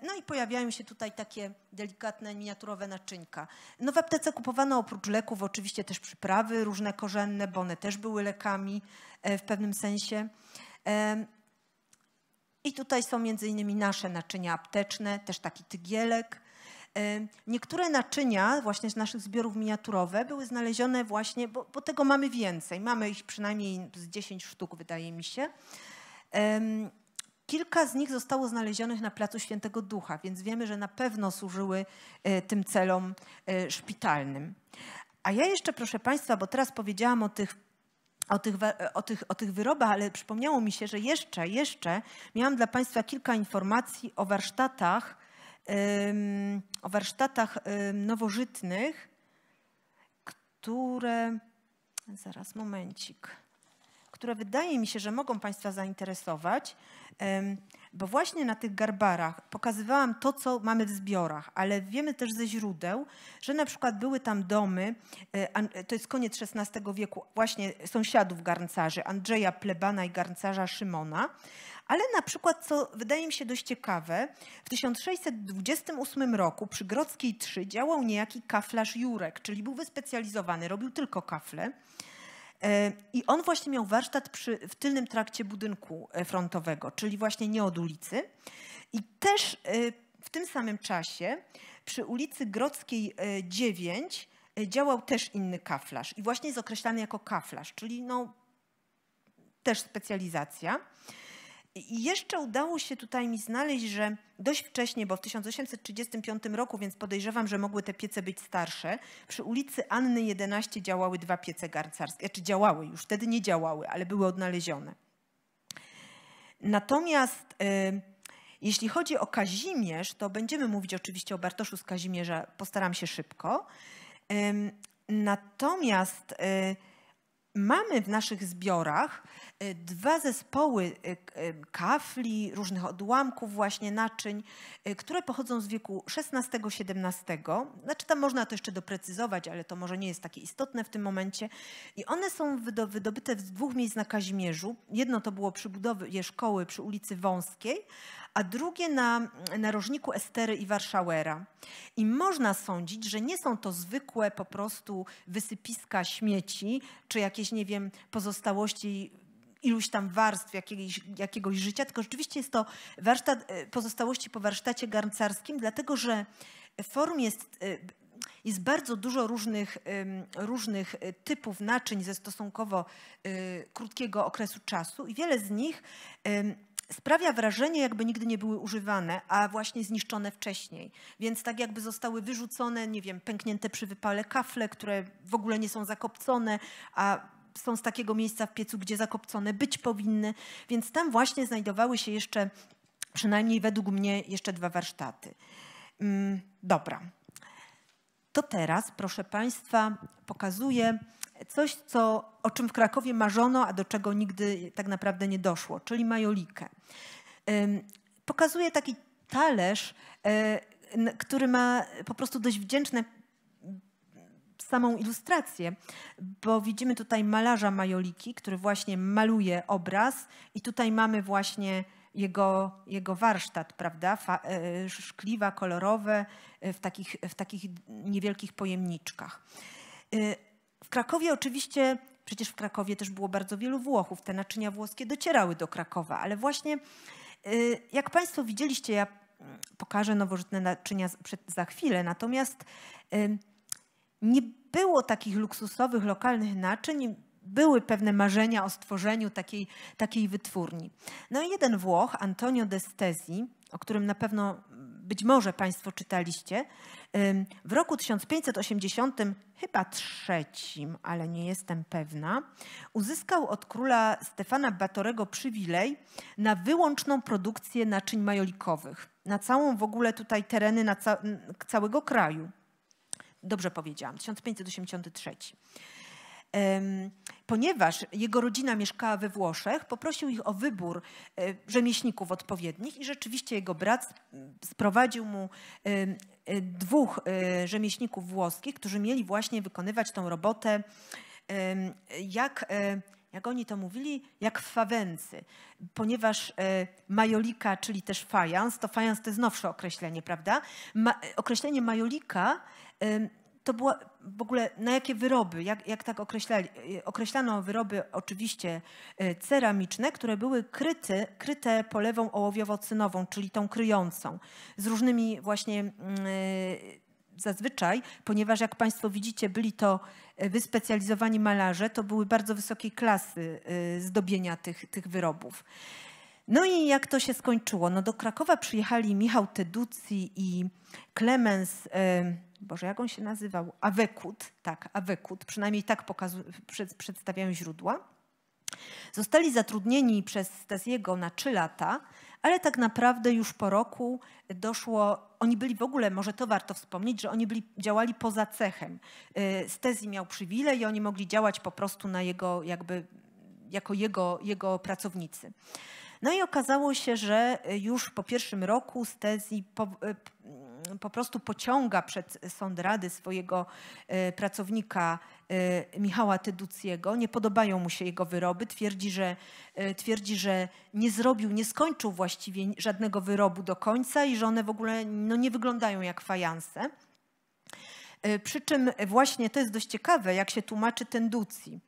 No i pojawiają się tutaj takie delikatne, miniaturowe naczynka. No w aptece kupowano oprócz leków oczywiście też przyprawy różne korzenne, bo one też były lekami w pewnym sensie. I tutaj są między innymi nasze naczynia apteczne, też taki tygielek. E, niektóre naczynia właśnie z naszych zbiorów miniaturowe były znalezione właśnie, bo, bo tego mamy więcej, mamy ich przynajmniej z 10 sztuk wydaje mi się. Kilka z nich zostało znalezionych na Placu Świętego Ducha, więc wiemy, że na pewno służyły e, tym celom e, szpitalnym. A ja jeszcze, proszę Państwa, bo teraz powiedziałam o tych o tych, o, tych, o tych wyrobach, ale przypomniało mi się, że jeszcze, jeszcze miałam dla Państwa kilka informacji o warsztatach, o warsztatach nowożytnych, które, zaraz momencik, które wydaje mi się, że mogą Państwa zainteresować. Bo właśnie na tych garbarach pokazywałam to, co mamy w zbiorach, ale wiemy też ze źródeł, że na przykład były tam domy, e, e, to jest koniec XVI wieku, właśnie sąsiadów garncarzy, Andrzeja Plebana i garncarza Szymona, ale na przykład, co wydaje mi się dość ciekawe, w 1628 roku przy Grodzkiej 3 działał niejaki kaflarz Jurek, czyli był wyspecjalizowany, robił tylko kafle. E, I on właśnie miał warsztat przy, w tylnym trakcie budynku e, frontowego, czyli właśnie nie od ulicy. I też e, w tym samym czasie przy ulicy Grodzkiej 9 działał też inny kaflarz i właśnie jest określany jako kaflarz, czyli no, też specjalizacja. I jeszcze udało się tutaj mi znaleźć, że dość wcześnie, bo w 1835 roku, więc podejrzewam, że mogły te piece być starsze, przy ulicy Anny 11 działały dwa piece garncarskie, czy znaczy działały, już wtedy nie działały, ale były odnalezione. Natomiast y, jeśli chodzi o Kazimierz, to będziemy mówić oczywiście o Bartoszu z Kazimierza, postaram się szybko. Y, natomiast y, mamy w naszych zbiorach y, dwa zespoły y, y, kafli, różnych odłamków właśnie naczyń, które pochodzą z wieku XVI-XVII. Znaczy tam można to jeszcze doprecyzować, ale to może nie jest takie istotne w tym momencie. I one są wydobyte z dwóch miejsc na Kazimierzu. Jedno to było przy budowie szkoły przy ulicy Wąskiej, a drugie na narożniku Estery i Warszawera. I można sądzić, że nie są to zwykłe po prostu wysypiska śmieci, czy jakieś, nie wiem, pozostałości iluś tam warstw jakiegoś, jakiegoś życia, tylko rzeczywiście jest to warsztat, e, pozostałości po warsztacie garncarskim, dlatego że form jest e, jest bardzo dużo różnych, różnych e, typów naczyń ze stosunkowo krótkiego okresu czasu i wiele z nich sprawia wrażenie, jakby nigdy nie były używane, a właśnie zniszczone wcześniej. Więc tak jakby zostały wyrzucone, nie wiem, pęknięte przy wypale kafle, które w ogóle nie są zakopcone, a są z takiego miejsca w piecu, gdzie zakopcone być powinny. Więc tam właśnie znajdowały się jeszcze, przynajmniej według mnie, jeszcze dwa warsztaty. Mm, dobra. To teraz, proszę Państwa, pokazuję coś, co, o czym w Krakowie marzono, a do czego nigdy tak naprawdę nie doszło, czyli majolikę. Pokazuje taki talerz, e, który ma po prostu dość wdzięczne samą ilustrację, bo widzimy tutaj malarza Majoliki, który właśnie maluje obraz i tutaj mamy właśnie jego, jego warsztat, prawda? Fa, e, szkliwa, kolorowe e, w takich, w takich niewielkich pojemniczkach. W Krakowie oczywiście, przecież w Krakowie też było bardzo wielu Włochów, te naczynia włoskie docierały do Krakowa, ale właśnie y, jak Państwo widzieliście, ja mm, pokażę nowożytne naczynia za chwilę, natomiast y, nie było takich luksusowych, lokalnych naczyń, były pewne marzenia o stworzeniu takiej, takiej wytwórni. No i jeden Włoch, Antonio de Stesi, o którym na pewno mm, być może Państwo czytaliście, w roku 1580, chyba trzecim, ale nie jestem pewna, uzyskał od króla Stefana Batorego przywilej na wyłączną produkcję naczyń majolikowych, na całą w ogóle tutaj tereny na całego kraju. Dobrze powiedziałam, 1583. Ponieważ jego rodzina mieszkała we Włoszech, poprosił ich o wybór e, rzemieślników odpowiednich i rzeczywiście jego brat sprowadził mu e, dwóch e, rzemieślników włoskich, którzy mieli właśnie wykonywać tą robotę jak jak oni to mówili, jak fawency, ponieważ majolika, czyli też fajans, to fajans to jest nowsze określenie, prawda? Ma, określenie majolika to było w ogóle na jakie wyroby, jak, jak tak określali, określano wyroby oczywiście e, ceramiczne, które były kryty, kryte polewą ołowiowo-cynową, czyli tą kryjącą, z różnymi właśnie yy, zazwyczaj, ponieważ jak Państwo widzicie, byli to e, wyspecjalizowani malarze, to były bardzo wysokiej klasy zdobienia tych, tych wyrobów. No i jak to się skończyło? No do Krakowa przyjechali Michał Teducji i Klemens, e, Boże, jak on się nazywał? Awekut, tak, Awekut, przynajmniej tak pokazu, przed, przedstawiają źródła. Zostali zatrudnieni przez Stasiego na trzy lata, ale tak naprawdę już po roku doszło, oni byli w ogóle, może to warto wspomnieć, że oni byli, działali poza cechem. E, Stezi miał przywilej i oni mogli działać po prostu na jego, jakby, jako jego, jego pracownicy. No i okazało się, że e, już po pierwszym roku z tezji po, e, mm, po prostu pociąga przed sąd rady swojego e, pracownika Michała Teduciego. Nie podobają mu się jego wyroby. Twierdzi że, twierdzi, że nie zrobił, nie skończył właściwie żadnego wyrobu do końca i że one w ogóle no, nie wyglądają jak fajanse. Przy czym właśnie to jest dość ciekawe, jak się tłumaczy tenducji,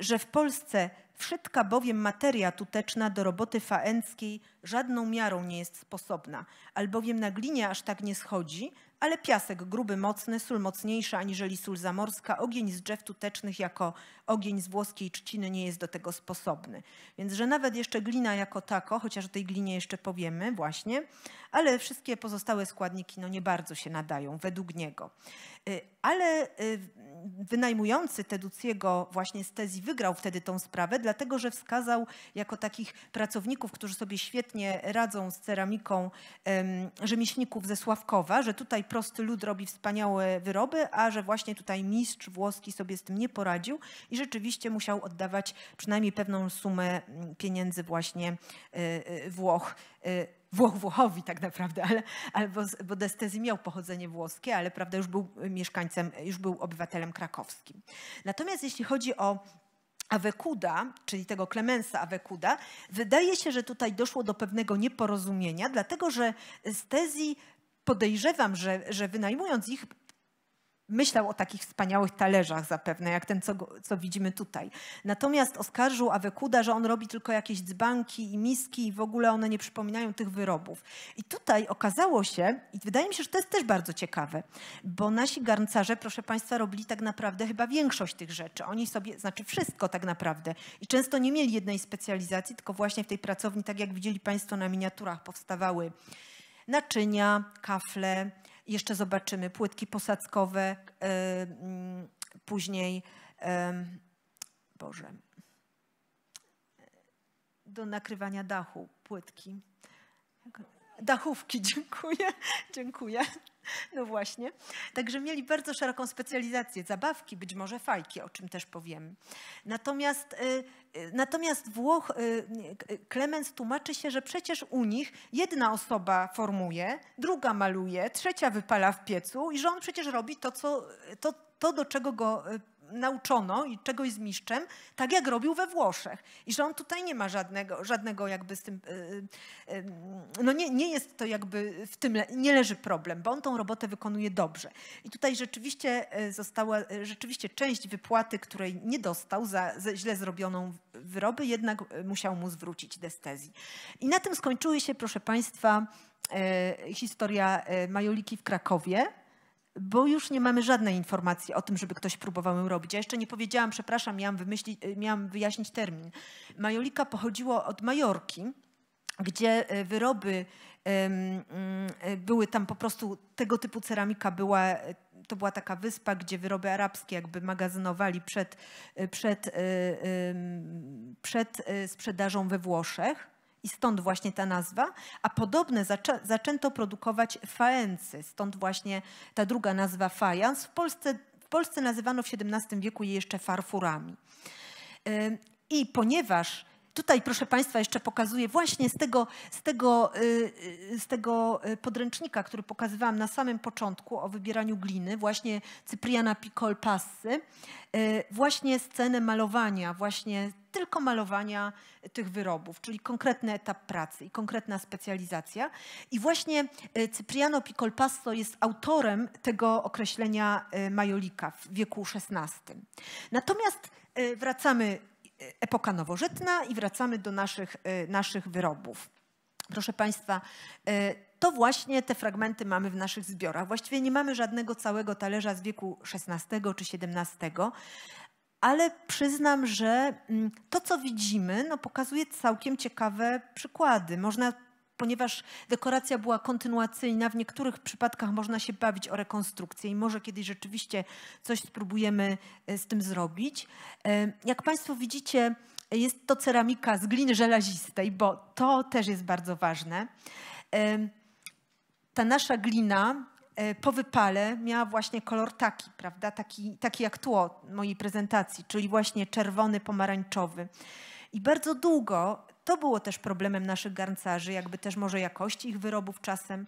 że w Polsce Wszytka bowiem materia tuteczna do roboty faenckiej żadną miarą nie jest sposobna, albowiem na glinie aż tak nie schodzi, ale piasek gruby, mocny, sól mocniejsza aniżeli sól zamorska, ogień z drzew tutecznych jako ogień z włoskiej trzciny nie jest do tego sposobny. Więc że nawet jeszcze glina jako tako, chociaż o tej glinie jeszcze powiemy właśnie, ale wszystkie pozostałe składniki no nie bardzo się nadają według niego. Y, ale y, wynajmujący Teduciego właśnie z tezji wygrał wtedy tą sprawę, dlatego że wskazał jako takich pracowników, którzy sobie świetnie radzą z ceramiką rzemieślników ze Sławkowa, że tutaj prosty lud robi wspaniałe wyroby, a że właśnie tutaj mistrz włoski sobie z tym nie poradził i że rzeczywiście musiał oddawać przynajmniej pewną sumę mm, pieniędzy właśnie y, y, Włoch. Y, Włoch Włochowi tak naprawdę, ale, ale bo, bo Destezi miał pochodzenie włoskie, ale prawda już był mieszkańcem, już był obywatelem krakowskim. Natomiast jeśli chodzi o Awekuda, czyli tego Klemensa Awekuda, wydaje się, że tutaj doszło do pewnego nieporozumienia, dlatego że Stezji podejrzewam, że, że wynajmując ich myślał o takich wspaniałych talerzach zapewne, jak ten, co, co widzimy tutaj. Natomiast oskarżył Awekuda, że on robi tylko jakieś dzbanki i miski i w ogóle one nie przypominają tych wyrobów. I tutaj okazało się, i wydaje mi się, że to jest też bardzo ciekawe, bo nasi garncarze, proszę Państwa, robili tak naprawdę chyba większość tych rzeczy. Oni sobie, znaczy wszystko tak naprawdę. I często nie mieli jednej specjalizacji, tylko właśnie w tej pracowni, tak jak widzieli Państwo na miniaturach, powstawały naczynia, kafle, jeszcze zobaczymy płytki posadzkowe, e, mm, później, Boże, do nakrywania dachu płytki dachówki, <laughs> dziękuję, dziękuję. No właśnie. Także mieli bardzo szeroką specjalizację. Zabawki, być może fajki, o czym też powiem. Natomiast, y, y, natomiast Włoch, y, Klemens tłumaczy się, że przecież u nich jedna osoba formuje, druga maluje, trzecia wypala w piecu i że on przecież robi to, co, to, to do czego go nauczono i czegoś z mistrzem, tak jak robił we Włoszech. I że on tutaj nie ma żadnego, żadnego jakby z tym, e, e, no nie, nie jest to jakby w tym, nie leży problem, bo on tą robotę wykonuje dobrze. I tutaj rzeczywiście e, została, rzeczywiście część wypłaty, której nie dostał za, za źle zrobioną wyroby, jednak musiał mu zwrócić destezji. I na tym skończyły się, proszę Państwa, historia Majoliki w Krakowie bo już nie mamy żadnej informacji o tym, żeby ktoś próbował ją robić. Ja jeszcze nie powiedziałam, przepraszam, miałam, y, miałam wyjaśnić termin. Majolika pochodziło od Majorki, gdzie y, wyroby y, były tam po prostu, tego typu ceramika była to była taka wyspa, gdzie wyroby arabskie jakby magazynowali przed, przed, przed sprzedażą we Włoszech i stąd właśnie ta nazwa, a podobne zaczę zaczęto produkować faency, stąd właśnie ta druga nazwa fajans. W Polsce, w Polsce nazywano w XVII wieku je jeszcze farfurami. I ponieważ Tutaj, proszę Państwa, jeszcze pokazuję właśnie z tego, z, tego, y, y, z tego y, podręcznika, który pokazywałam na samym początku o wybieraniu gliny, właśnie Cypriana Picol Passy, właśnie scenę malowania, właśnie tylko malowania tych wyrobów, czyli konkretny etap pracy i konkretna specjalizacja. I właśnie Cypriano Picol Passo jest autorem tego określenia majolika w wieku XVI. Natomiast wracamy epoka nowożytna i wracamy do naszych, y, naszych wyrobów. Proszę Państwa, y, to właśnie te fragmenty mamy w naszych zbiorach. Właściwie nie mamy żadnego całego talerza z wieku XVI czy XVII, ale przyznam, że mm, to, co widzimy, no, pokazuje całkiem ciekawe przykłady. Można ponieważ dekoracja była kontynuacyjna, w niektórych przypadkach można się bawić o rekonstrukcję i może kiedyś rzeczywiście coś spróbujemy e, z tym zrobić. E, jak Państwo widzicie, jest to ceramika z gliny żelazistej, bo to też jest bardzo ważne. E, ta nasza glina po wypale miała właśnie kolor taki, prawda? Taki, taki jak tło mojej prezentacji, czyli właśnie czerwony, pomarańczowy. I bardzo długo to było też problemem naszych garncarzy, jakby też może jakości ich wyrobów czasem.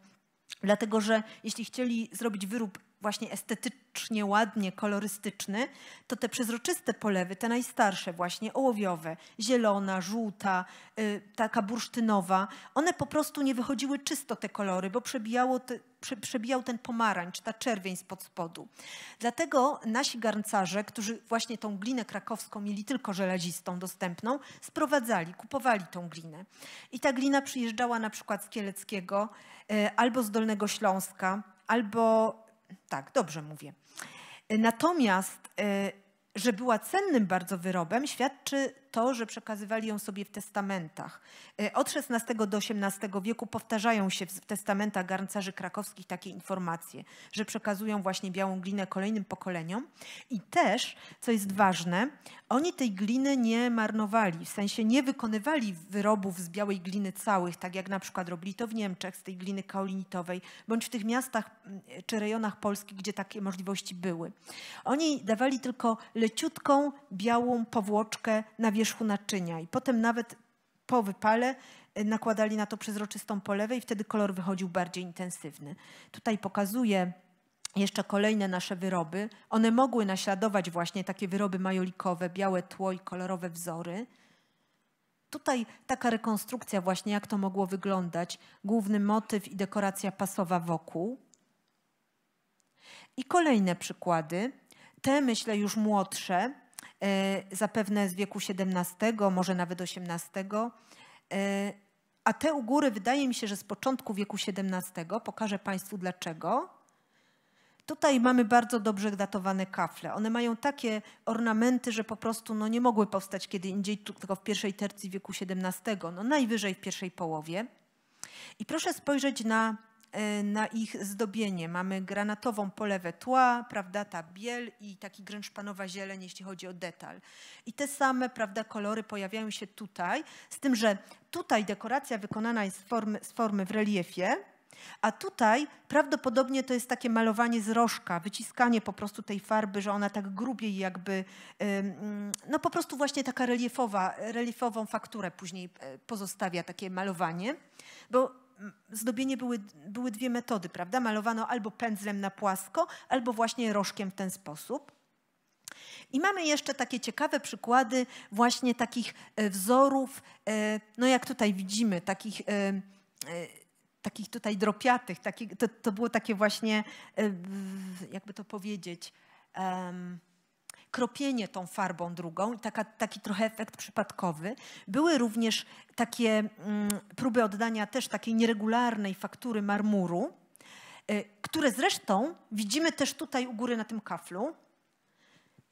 Dlatego, że jeśli chcieli zrobić wyrób właśnie estetycznie ładnie kolorystyczny, to te przezroczyste polewy, te najstarsze właśnie, ołowiowe, zielona, żółta, y, taka bursztynowa, one po prostu nie wychodziły czysto te kolory, bo przebijało te, prze, przebijał ten pomarańcz, ta czerwień spod spodu. Dlatego nasi garncarze, którzy właśnie tą glinę krakowską mieli tylko żelazistą dostępną, sprowadzali, kupowali tą glinę. I ta glina przyjeżdżała na przykład z Kieleckiego y, albo z Dolnego Śląska, albo tak, dobrze mówię. Natomiast, e, że była cennym bardzo wyrobem, świadczy to, że przekazywali ją sobie w testamentach. E, od XVI do XVIII wieku powtarzają się w testamentach garncarzy krakowskich takie informacje, że przekazują właśnie białą glinę kolejnym pokoleniom. I też, co jest ważne, oni tej gliny nie marnowali, w sensie nie wykonywali wyrobów z białej gliny całych, tak jak na przykład robili to w Niemczech z tej gliny kaolinitowej, bądź w tych miastach mm, czy rejonach Polski, gdzie takie możliwości były. Oni dawali tylko leciutką, białą powłoczkę na wierzchu wierzchu naczynia i potem nawet po wypale e, nakładali na to przezroczystą polewę i wtedy kolor wychodził bardziej intensywny. Tutaj pokazuję jeszcze kolejne nasze wyroby. One mogły naśladować właśnie takie wyroby majolikowe, białe tło i kolorowe wzory. Tutaj taka rekonstrukcja właśnie, jak to mogło wyglądać. Główny motyw i dekoracja pasowa wokół. I kolejne przykłady. Te myślę już młodsze, E, zapewne z wieku XVII, może nawet XVIII. E, a te u góry wydaje mi się, że z początku wieku XVII, pokażę Państwu dlaczego. Tutaj mamy bardzo dobrze datowane kafle. One mają takie ornamenty, że po prostu no, nie mogły powstać kiedy indziej, tylko w pierwszej tercji wieku XVII, no najwyżej w pierwszej połowie. I proszę spojrzeć na Y, na ich zdobienie. Mamy granatową polewę tła, prawda, ta biel i taki gręczpanowa zieleń, jeśli chodzi o detal. I te same, prawda, kolory pojawiają się tutaj, z tym, że tutaj dekoracja wykonana jest z formy, z formy w reliefie, a tutaj prawdopodobnie to jest takie malowanie z rożka, wyciskanie po prostu tej farby, że ona tak grubiej jakby, y, mm, no po prostu właśnie taka reliefowa, reliefową fakturę później y, pozostawia takie malowanie, bo zdobienie były, były dwie metody, prawda? Malowano albo pędzlem na płasko, albo właśnie rożkiem w ten sposób. I mamy jeszcze takie ciekawe przykłady właśnie takich e, wzorów, e, no jak tutaj widzimy, takich, e, takich tutaj dropiatych. Taki, to, to było takie właśnie, jakby to powiedzieć, um, kropienie tą farbą drugą i taka, taki trochę efekt przypadkowy. Były również takie mm, próby oddania też takiej nieregularnej faktury marmuru, y, które zresztą widzimy też tutaj u góry na tym kaflu.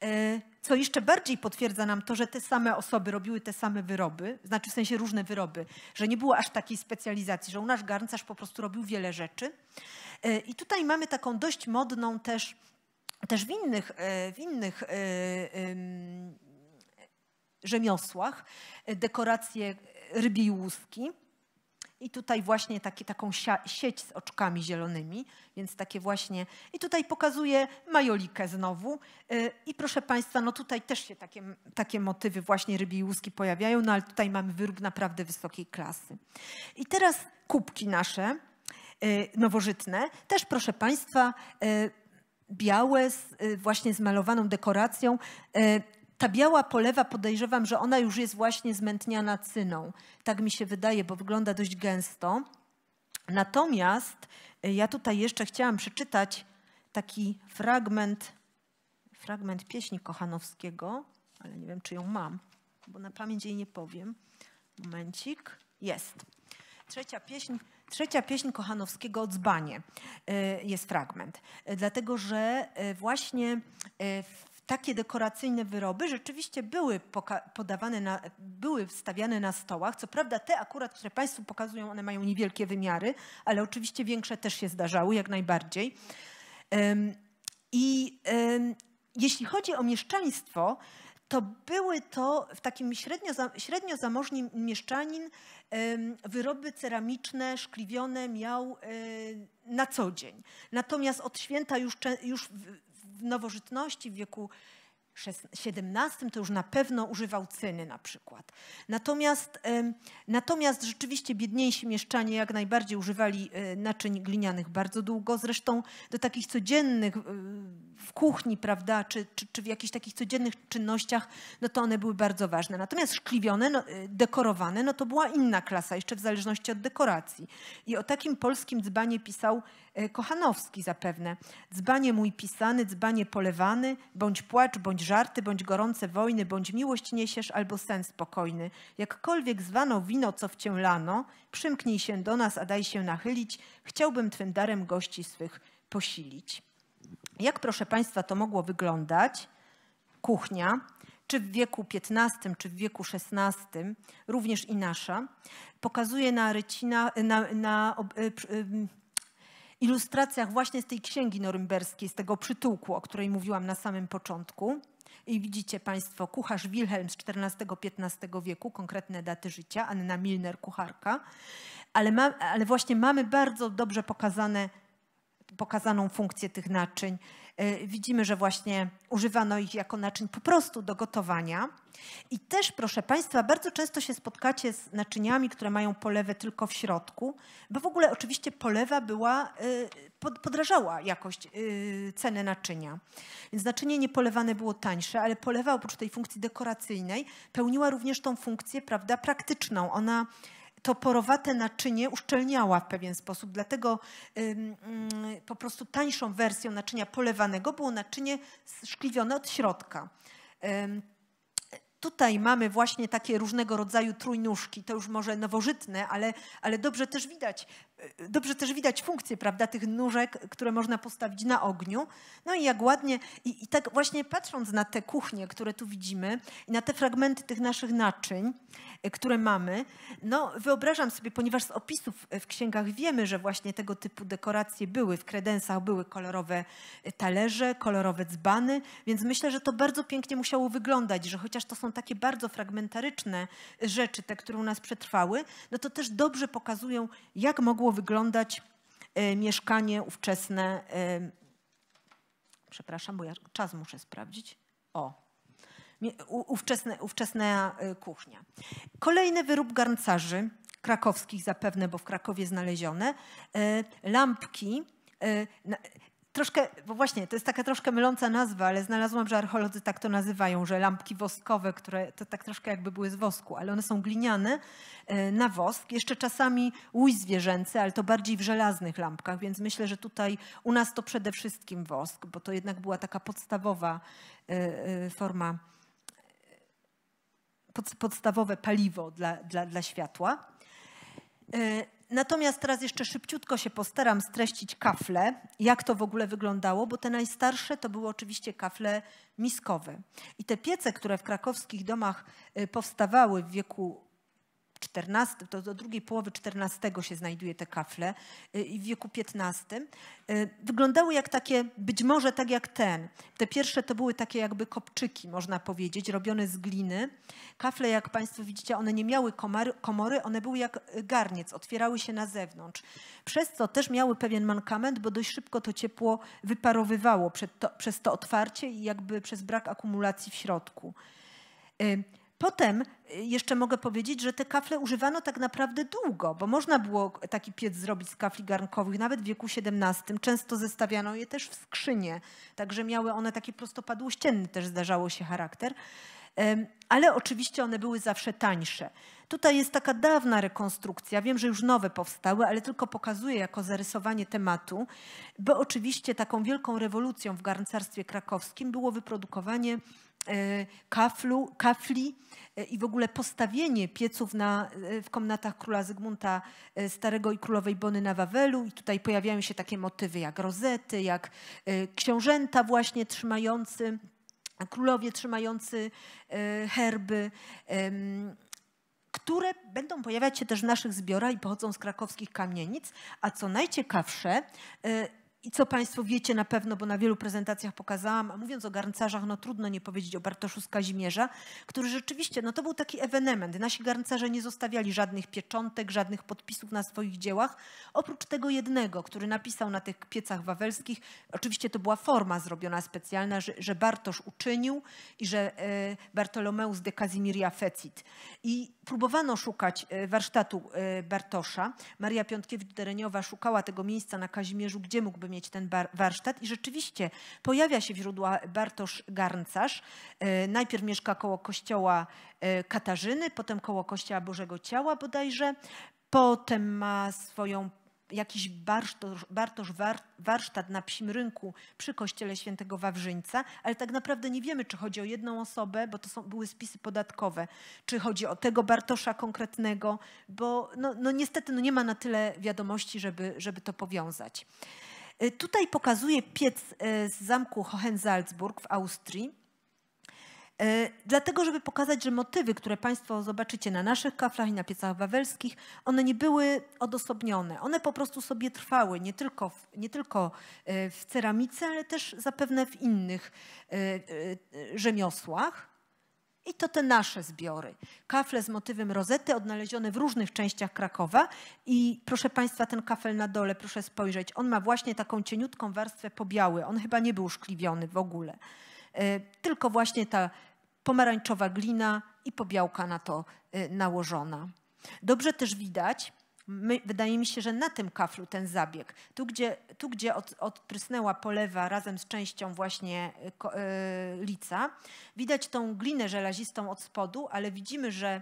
Y, co jeszcze bardziej potwierdza nam to, że te same osoby robiły te same wyroby, znaczy w sensie różne wyroby, że nie było aż takiej specjalizacji, że u nasz garncarz po prostu robił wiele rzeczy. Y, I tutaj mamy taką dość modną też też w innych, e, w innych e, rzemiosłach, e, dekoracje rybi łuski. I tutaj właśnie taki, taką sieć z oczkami zielonymi, więc takie właśnie. I tutaj pokazuję majolikę znowu. I proszę Państwa, no tutaj też się takie, takie motywy właśnie rybi łuski pojawiają, no ale tutaj mamy wyrób naprawdę wysokiej klasy. I teraz kubki nasze nowożytne. Też proszę Państwa, białe, z, y, właśnie zmalowaną dekoracją. Y, ta biała polewa podejrzewam, że ona już jest właśnie zmętniana cyną. Tak mi się wydaje, bo wygląda dość gęsto. Natomiast y, ja tutaj jeszcze chciałam przeczytać taki fragment, fragment pieśni Kochanowskiego, ale nie wiem, czy ją mam, bo na pamięć jej nie powiem. Momencik. Jest. Trzecia pieśń Trzecia pieśń Kochanowskiego o dzbanie y, jest fragment, y, dlatego że y, właśnie takie dekoracyjne wyroby rzeczywiście były podawane, na, były stawiane na stołach. Co prawda te akurat, które Państwu pokazują, one mają niewielkie wymiary, ale oczywiście większe też się zdarzały, jak najbardziej. I jeśli chodzi o mieszczaństwo, to były to w takim średnio, średnio zamożni mieszczanin wyroby ceramiczne, szkliwione miał e, na co dzień. Natomiast od święta już, już w nowożytności, w wieku XVII to już na pewno używał cyny na przykład. Natomiast, natomiast rzeczywiście biedniejsi mieszczanie jak najbardziej używali e, naczyń glinianych bardzo długo. Zresztą do takich codziennych e, w kuchni, prawda, czy, czy, czy w jakichś takich codziennych czynnościach, no to one były bardzo ważne. Natomiast szkliwione, no, e, dekorowane, no to była inna klasa, jeszcze w zależności od dekoracji. I o takim polskim dzbanie pisał Kochanowski zapewne. Dzbanie mój pisany, dzbanie polewany, bądź płacz, bądź żarty, bądź gorące wojny, bądź miłość niesiesz, albo sen spokojny. Jakkolwiek zwano wino, co wcięlano, przymknij się do nas, a daj się nachylić. Chciałbym twym darem gości swych posilić. Jak, proszę Państwa, to mogło wyglądać? Kuchnia, czy w wieku XV, czy w wieku XVI, również i nasza, pokazuje na, rycina, na, na e, e, ilustracjach właśnie z tej księgi norymberskiej, z tego przytułku, o której mówiłam na samym początku. I widzicie Państwo, kucharz Wilhelm z XIV-XV wieku, konkretne daty życia, Anna Milner, kucharka. Ale, ma, ale właśnie mamy bardzo dobrze pokazane pokazaną funkcję tych naczyń. E, widzimy, że właśnie używano ich jako naczyń po prostu do gotowania. I też, proszę Państwa, bardzo często się spotkacie z naczyniami, które mają polewę tylko w środku, bo w ogóle oczywiście polewa była, e, podrażała jakość e, ceny naczynia. Więc naczynie niepolewane było tańsze, ale polewa oprócz tej funkcji dekoracyjnej pełniła również tą funkcję prawda, praktyczną. Ona to porowate naczynie uszczelniała w pewien sposób. Dlatego mm, po prostu tańszą wersją naczynia polewanego było naczynie szkliwione od środka. Tutaj mamy właśnie takie różnego rodzaju trójnóżki, to już może nowożytne, ale, ale dobrze też widać Y, dobrze też widać funkcję, prawda, tych nóżek, które można postawić na ogniu. No i jak ładnie, i, i tak właśnie patrząc na te kuchnie, które tu widzimy, i na te fragmenty tych naszych naczyń, y, które mamy, no wyobrażam sobie, ponieważ z opisów y, w księgach wiemy, że właśnie tego typu dekoracje były, w kredensach były kolorowe talerze, kolorowe dzbany, więc myślę, że to bardzo pięknie musiało wyglądać, że chociaż to są takie bardzo fragmentaryczne rzeczy, te, które u nas przetrwały, no to też dobrze pokazują, jak mogło wyglądać e, mieszkanie ówczesne. E, przepraszam, bo ja czas muszę sprawdzić. O, ówczesne, ówczesna e, kuchnia. Kolejny wyrób garncarzy krakowskich zapewne, bo w Krakowie znalezione, lampki troszkę, bo właśnie to jest taka troszkę myląca nazwa, ale znalazłam, że archeolodzy tak to nazywają, że lampki woskowe, które to tak troszkę jakby były z wosku, ale one są gliniane e, na wosk, jeszcze czasami łój zwierzęcy, ale to bardziej w żelaznych lampkach, więc myślę, że tutaj u nas to przede wszystkim wosk, bo to jednak była taka podstawowa e, e, forma, podstawowe paliwo dla, dla, dla światła. E, natomiast teraz jeszcze szybciutko się postaram streścić kafle, jak to w ogóle wyglądało, bo te najstarsze to były oczywiście kafle miskowe. I te piece, które w krakowskich domach e, powstawały w wieku XIV, to do drugiej połowy XIV się znajduje te kafle y, i w wieku XV, y, wyglądały jak takie, być może tak jak ten. Te pierwsze to były takie jakby kopczyki, można powiedzieć, robione z gliny. Kafle, jak Państwo widzicie, one nie miały komary, komory, one były jak y, garniec, otwierały się na zewnątrz. Przez co też miały pewien mankament, bo dość szybko to ciepło wyparowywało to, przez to otwarcie i jakby przez brak akumulacji w środku. Potem y, jeszcze mogę powiedzieć, że te kafle używano tak naprawdę długo, bo można było taki piec zrobić z kafli garnkowych nawet w wieku XVII. Często zestawiano je też w skrzynie, także miały one taki prostopadłościenny też zdarzało się charakter. Ale oczywiście one były zawsze tańsze. Tutaj jest taka dawna rekonstrukcja. Wiem, że już nowe powstały, ale tylko pokazuję jako zarysowanie tematu, bo oczywiście taką wielką rewolucją w garncarstwie krakowskim było wyprodukowanie Y, kaflu, kafli y, i w ogóle postawienie pieców na, y, w komnatach króla Zygmunta Starego i królowej Bony na Wawelu. I tutaj pojawiają się takie motywy jak rozety, jak książęta właśnie trzymający, królowie trzymający herby które będą pojawiać się też w naszych zbiorach i pochodzą z krakowskich kamienic, a co najciekawsze, i co Państwo wiecie na pewno, bo na wielu prezentacjach pokazałam, a mówiąc o garncarzach, no trudno nie powiedzieć o Bartoszu z Kazimierza, który rzeczywiście, no to był taki ewenement. Nasi garncarze nie zostawiali żadnych pieczątek, żadnych podpisów na swoich dziełach, oprócz tego jednego, który napisał na tych piecach wawelskich. Oczywiście to była forma zrobiona specjalna, że, że Bartosz uczynił i że e, Bartolomeus de Kazimiria fecit. I próbowano szukać e, warsztatu e, Bartosza. Maria Piątkiewicz-Dereniowa szukała tego miejsca na Kazimierzu, gdzie mógłby mieć ten warsztat. I rzeczywiście pojawia się w źródła Bartosz Garncarz. E, najpierw mieszka koło kościoła e, Katarzyny, potem koło kościoła Bożego Ciała bodajże. Potem ma swoją jakiś Bartosz, Bartosz warsztat na psim rynku przy kościele świętego Wawrzyńca, ale tak naprawdę nie wiemy, czy chodzi o jedną osobę, bo to są, były spisy podatkowe, czy chodzi o tego Bartosza konkretnego, bo no, no niestety no nie ma na tyle wiadomości, żeby, żeby to powiązać. E, tutaj pokazuję piec e, z zamku Hohenzalzburg w Austrii. E, dlatego, żeby pokazać, że motywy, które Państwo zobaczycie na naszych kaflach i na piecach wawelskich, one nie były odosobnione. One po prostu sobie trwały, nie tylko w, nie tylko w ceramice, ale też zapewne w innych rzemiosłach. I to te nasze zbiory. Kafle z motywem rozety odnalezione w różnych częściach Krakowa. I proszę Państwa, ten kafel na dole, proszę spojrzeć, on ma właśnie taką cieniutką warstwę pobiały. On chyba nie był szkliwiony w ogóle. E, tylko właśnie ta pomarańczowa glina i pobiałka na to e, nałożona. Dobrze też widać, My, wydaje mi się, że na tym kaflu ten zabieg, tu gdzie, tu, gdzie od, odprysnęła polewa razem z częścią właśnie yy, lica, widać tą glinę żelazistą od spodu, ale widzimy, że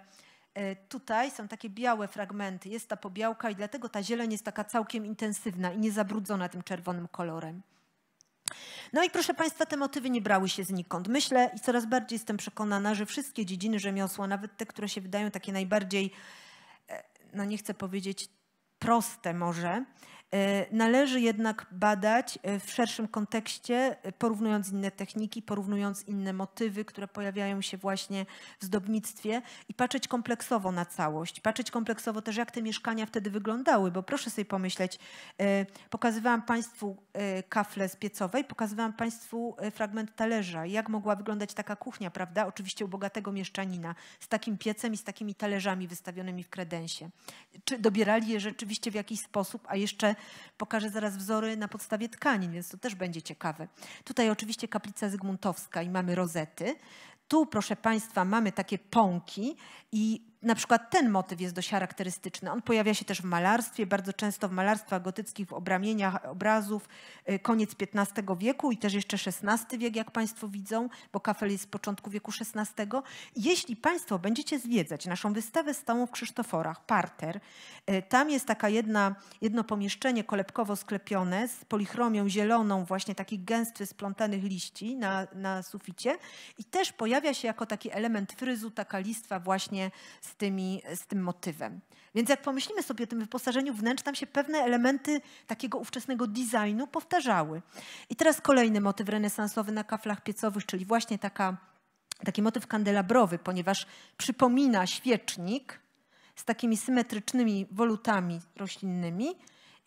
e, tutaj są takie białe fragmenty, jest ta pobiałka i dlatego ta zieleń jest taka całkiem intensywna i niezabrudzona tym czerwonym kolorem. No i proszę Państwa, te motywy nie brały się znikąd. Myślę i coraz bardziej jestem przekonana, że wszystkie dziedziny rzemiosła, nawet te, które się wydają takie najbardziej no nie chcę powiedzieć proste może, E, należy jednak badać e, w szerszym kontekście, e, porównując inne techniki, porównując inne motywy, które pojawiają się właśnie w zdobnictwie i patrzeć kompleksowo na całość. Patrzeć kompleksowo też, jak te mieszkania wtedy wyglądały, bo proszę sobie pomyśleć, pokazywałam Państwu kafle z piecowej, pokazywałam Państwu fragment talerza. Jak mogła wyglądać taka kuchnia, prawda? Oczywiście u bogatego mieszczanina z takim piecem i z takimi talerzami wystawionymi w kredensie. Czy dobierali je rzeczywiście w jakiś sposób, a jeszcze Pokażę zaraz wzory na podstawie tkanin, więc to też będzie ciekawe. Tutaj oczywiście kaplica Zygmuntowska i mamy rozety. Tu, proszę Państwa, mamy takie pąki i na przykład ten motyw jest dość charakterystyczny. On pojawia się też w malarstwie, bardzo często w malarstwach gotyckich, w obramieniach obrazów y, koniec XV wieku i też jeszcze XVI wiek, jak Państwo widzą, bo kafel jest z początku wieku XVI. Jeśli Państwo będziecie zwiedzać naszą wystawę stałą w Krzysztoforach, parter, y, tam jest taka jedna, jedno pomieszczenie kolebkowo sklepione z polichromią zieloną, właśnie takich gęstwy splątanych liści na, na suficie i też pojawia się jako taki element fryzu taka listwa właśnie z z, tymi, z tym motywem. Więc jak pomyślimy sobie o tym wyposażeniu wnętrz, tam się pewne elementy takiego ówczesnego designu powtarzały. I teraz kolejny motyw renesansowy na kaflach piecowych, czyli właśnie taka, taki motyw kandelabrowy, ponieważ przypomina świecznik z takimi symetrycznymi wolutami roślinnymi,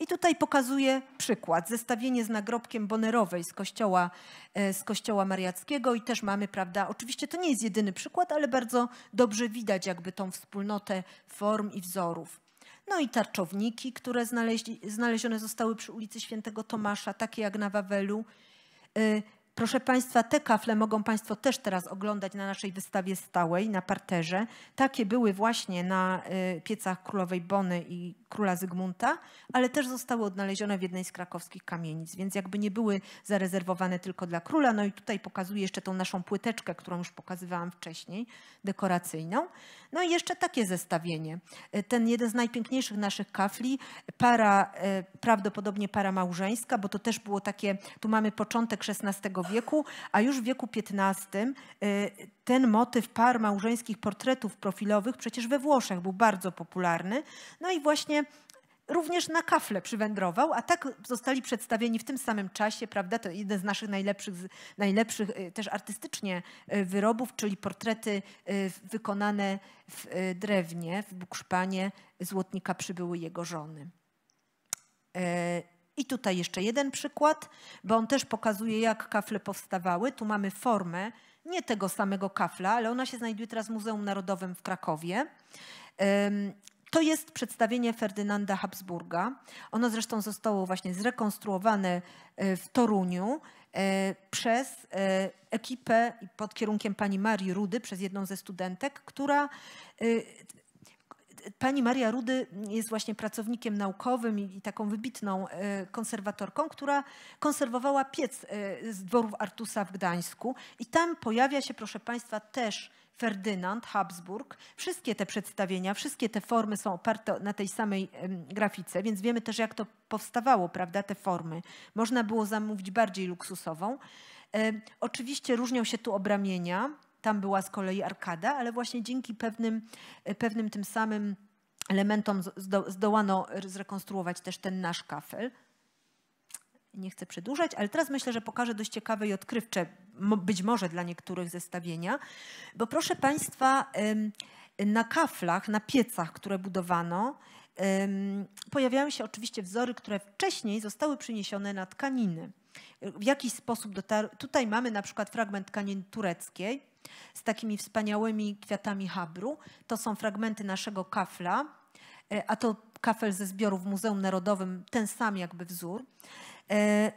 i tutaj pokazuje przykład, zestawienie z nagrobkiem Bonerowej z kościoła, e, z kościoła mariackiego i też mamy, prawda, oczywiście to nie jest jedyny przykład, ale bardzo dobrze widać jakby tą wspólnotę form i wzorów. No i tarczowniki, które znaleźli, znalezione zostały przy ulicy Świętego Tomasza, takie jak na Wawelu. E, proszę Państwa, te kafle mogą Państwo też teraz oglądać na naszej wystawie stałej na parterze. Takie były właśnie na e, piecach Królowej Bony i króla Zygmunta, ale też zostały odnalezione w jednej z krakowskich kamienic, więc jakby nie były zarezerwowane tylko dla króla. No i tutaj pokazuję jeszcze tą naszą płyteczkę, którą już pokazywałam wcześniej, dekoracyjną. No i jeszcze takie zestawienie. E, ten jeden z najpiękniejszych naszych kafli, para, e, prawdopodobnie para małżeńska, bo to też było takie, tu mamy początek XVI wieku, a już w wieku XV ten motyw par małżeńskich portretów profilowych przecież we Włoszech był bardzo popularny. No i właśnie również na kafle przywędrował, a tak zostali przedstawieni w tym samym czasie, prawda? To jeden z naszych najlepszych, najlepszych y, też artystycznie y, wyrobów, czyli portrety y, wykonane w drewnie, w bukszpanie złotnika przybyły jego żony. I tutaj jeszcze jeden przykład, bo on też pokazuje, jak kafle powstawały. Tu mamy formę nie tego samego kafla, ale ona się znajduje teraz w Muzeum Narodowym w Krakowie. To jest przedstawienie Ferdynanda Habsburga. Ono zresztą zostało właśnie zrekonstruowane e, w Toruniu e, przez e, ekipę pod kierunkiem pani Marii Rudy, przez jedną ze studentek, która Pani Maria Rudy jest właśnie pracownikiem naukowym i taką wybitną e, konserwatorką, która konserwowała piec e, z dworów Artusa w Gdańsku. I tam pojawia się, proszę Państwa, też Ferdynand Habsburg. Wszystkie te przedstawienia, wszystkie te formy są oparte na tej samej grafice, więc wiemy też, jak to powstawało, prawda, te formy. Można było zamówić bardziej luksusową. E, oczywiście różnią się tu obramienia. Tam była z kolei arkada, ale właśnie dzięki pewnym, e, pewnym tym samym elementom zdołano zrekonstruować też ten nasz kafel. Nie chcę przedłużać, ale teraz myślę, że pokażę dość ciekawe i odkrywcze, być może dla niektórych zestawienia, bo proszę Państwa, na kaflach, na piecach, które budowano, Pojawiają się oczywiście wzory, które wcześniej zostały przyniesione na tkaniny. W jakiś sposób tutaj mamy na przykład fragment tkanin tureckiej z takimi wspaniałymi kwiatami habru. To są fragmenty naszego kafla, e, a to kafel ze zbiorów w Muzeum Narodowym, ten sam jakby wzór. E,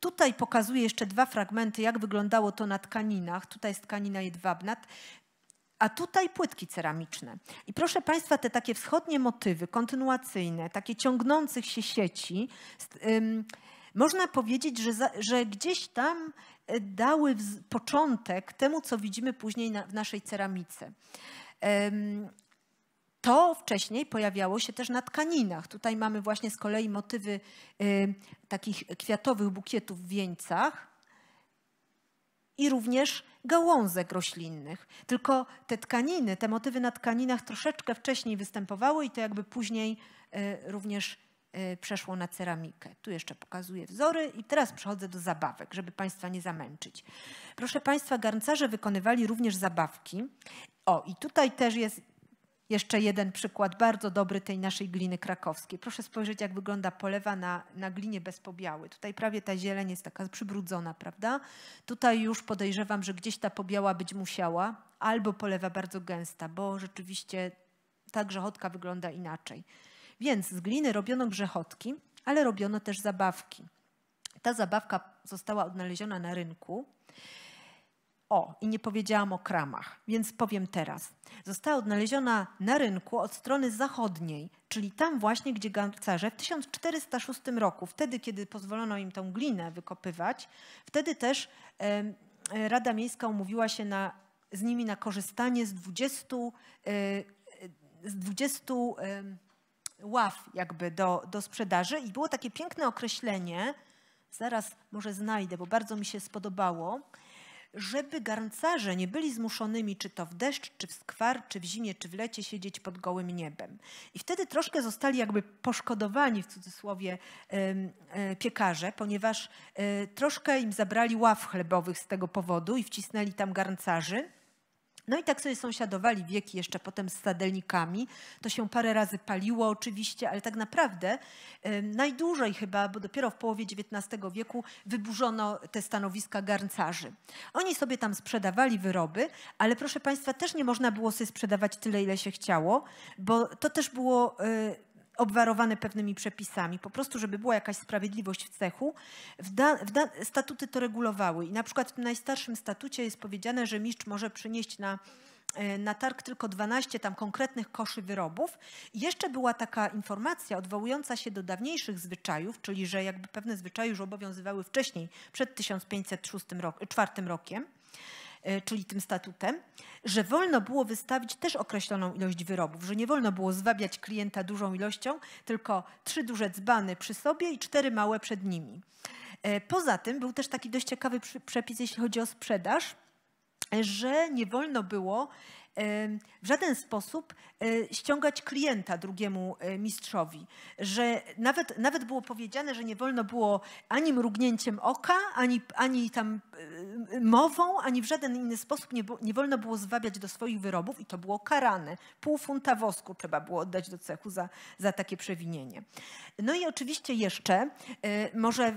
tutaj pokazuję jeszcze dwa fragmenty, jak wyglądało to na tkaninach. Tutaj jest tkanina jedwabna. A tutaj płytki ceramiczne. I proszę Państwa, te takie wschodnie motywy, kontynuacyjne, takie ciągnących się sieci, ym, można powiedzieć, że, za, że gdzieś tam y, dały początek temu, co widzimy później na, w naszej ceramice. Ym, to wcześniej pojawiało się też na tkaninach. Tutaj mamy właśnie z kolei motywy y, takich kwiatowych bukietów w wieńcach i również gałązek roślinnych. Tylko te tkaniny, te motywy na tkaninach troszeczkę wcześniej występowały i to jakby później e, również e, przeszło na ceramikę. Tu jeszcze pokazuję wzory i teraz przechodzę do zabawek, żeby Państwa nie zamęczyć. Proszę Państwa, garncarze wykonywali również zabawki. O, i tutaj też jest jeszcze jeden przykład bardzo dobry tej naszej gliny krakowskiej. Proszę spojrzeć, jak wygląda polewa na, na glinie bez pobiały. Tutaj prawie ta zieleń jest taka przybrudzona, prawda? Tutaj już podejrzewam, że gdzieś ta pobiała być musiała, albo polewa bardzo gęsta, bo rzeczywiście ta grzechotka wygląda inaczej. Więc z gliny robiono grzechotki, ale robiono też zabawki. Ta zabawka została odnaleziona na rynku. O, i nie powiedziałam o kramach, więc powiem teraz. Została odnaleziona na rynku od strony zachodniej, czyli tam właśnie, gdzie garcarze w 1406 roku, wtedy kiedy pozwolono im tą glinę wykopywać, wtedy też Rada Miejska umówiła się na, z nimi na korzystanie z 20, e, z 20 ław jakby do, do sprzedaży i było takie piękne określenie, zaraz może znajdę, bo bardzo mi się spodobało, żeby garncarze nie byli zmuszonymi czy to w deszcz, czy w skwar, czy w zimie, czy w lecie siedzieć pod gołym niebem. I wtedy troszkę zostali jakby poszkodowani w cudzysłowie e, piekarze, ponieważ e, troszkę im zabrali ław chlebowych z tego powodu i wcisnęli tam garncarzy. No i tak sobie sąsiadowali wieki jeszcze potem z sadelnikami. To się parę razy paliło oczywiście, ale tak naprawdę y, najdłużej chyba, bo dopiero w połowie XIX wieku wyburzono te stanowiska garncarzy. Oni sobie tam sprzedawali wyroby, ale proszę Państwa, też nie można było sobie sprzedawać tyle, ile się chciało, bo to też było... Y, obwarowane pewnymi przepisami. Po prostu, żeby była jakaś sprawiedliwość w cechu, w da, w da, statuty to regulowały. I na przykład w tym najstarszym statucie jest powiedziane, że mistrz może przynieść na e, na targ tylko 12 tam konkretnych koszy wyrobów. I jeszcze była taka informacja odwołująca się do dawniejszych zwyczajów, czyli że jakby pewne zwyczaje już obowiązywały wcześniej, przed 1504 rokiem. E, czyli tym statutem, że wolno było wystawić też określoną ilość wyrobów, że nie wolno było zwabiać klienta dużą ilością, tylko trzy duże dzbany przy sobie i cztery małe przed nimi. E, poza tym był też taki dość ciekawy przepis, jeśli chodzi o sprzedaż, że nie wolno było Y, w żaden sposób y, ściągać klienta drugiemu y, mistrzowi. Że nawet, nawet było powiedziane, że nie wolno było ani mrugnięciem oka, ani, ani tam mową, ani w żaden inny sposób nie, nie wolno było zwabiać do swoich wyrobów i to było karane. Pół funta wosku trzeba było oddać do cechu za, za takie przewinienie. No i oczywiście jeszcze, może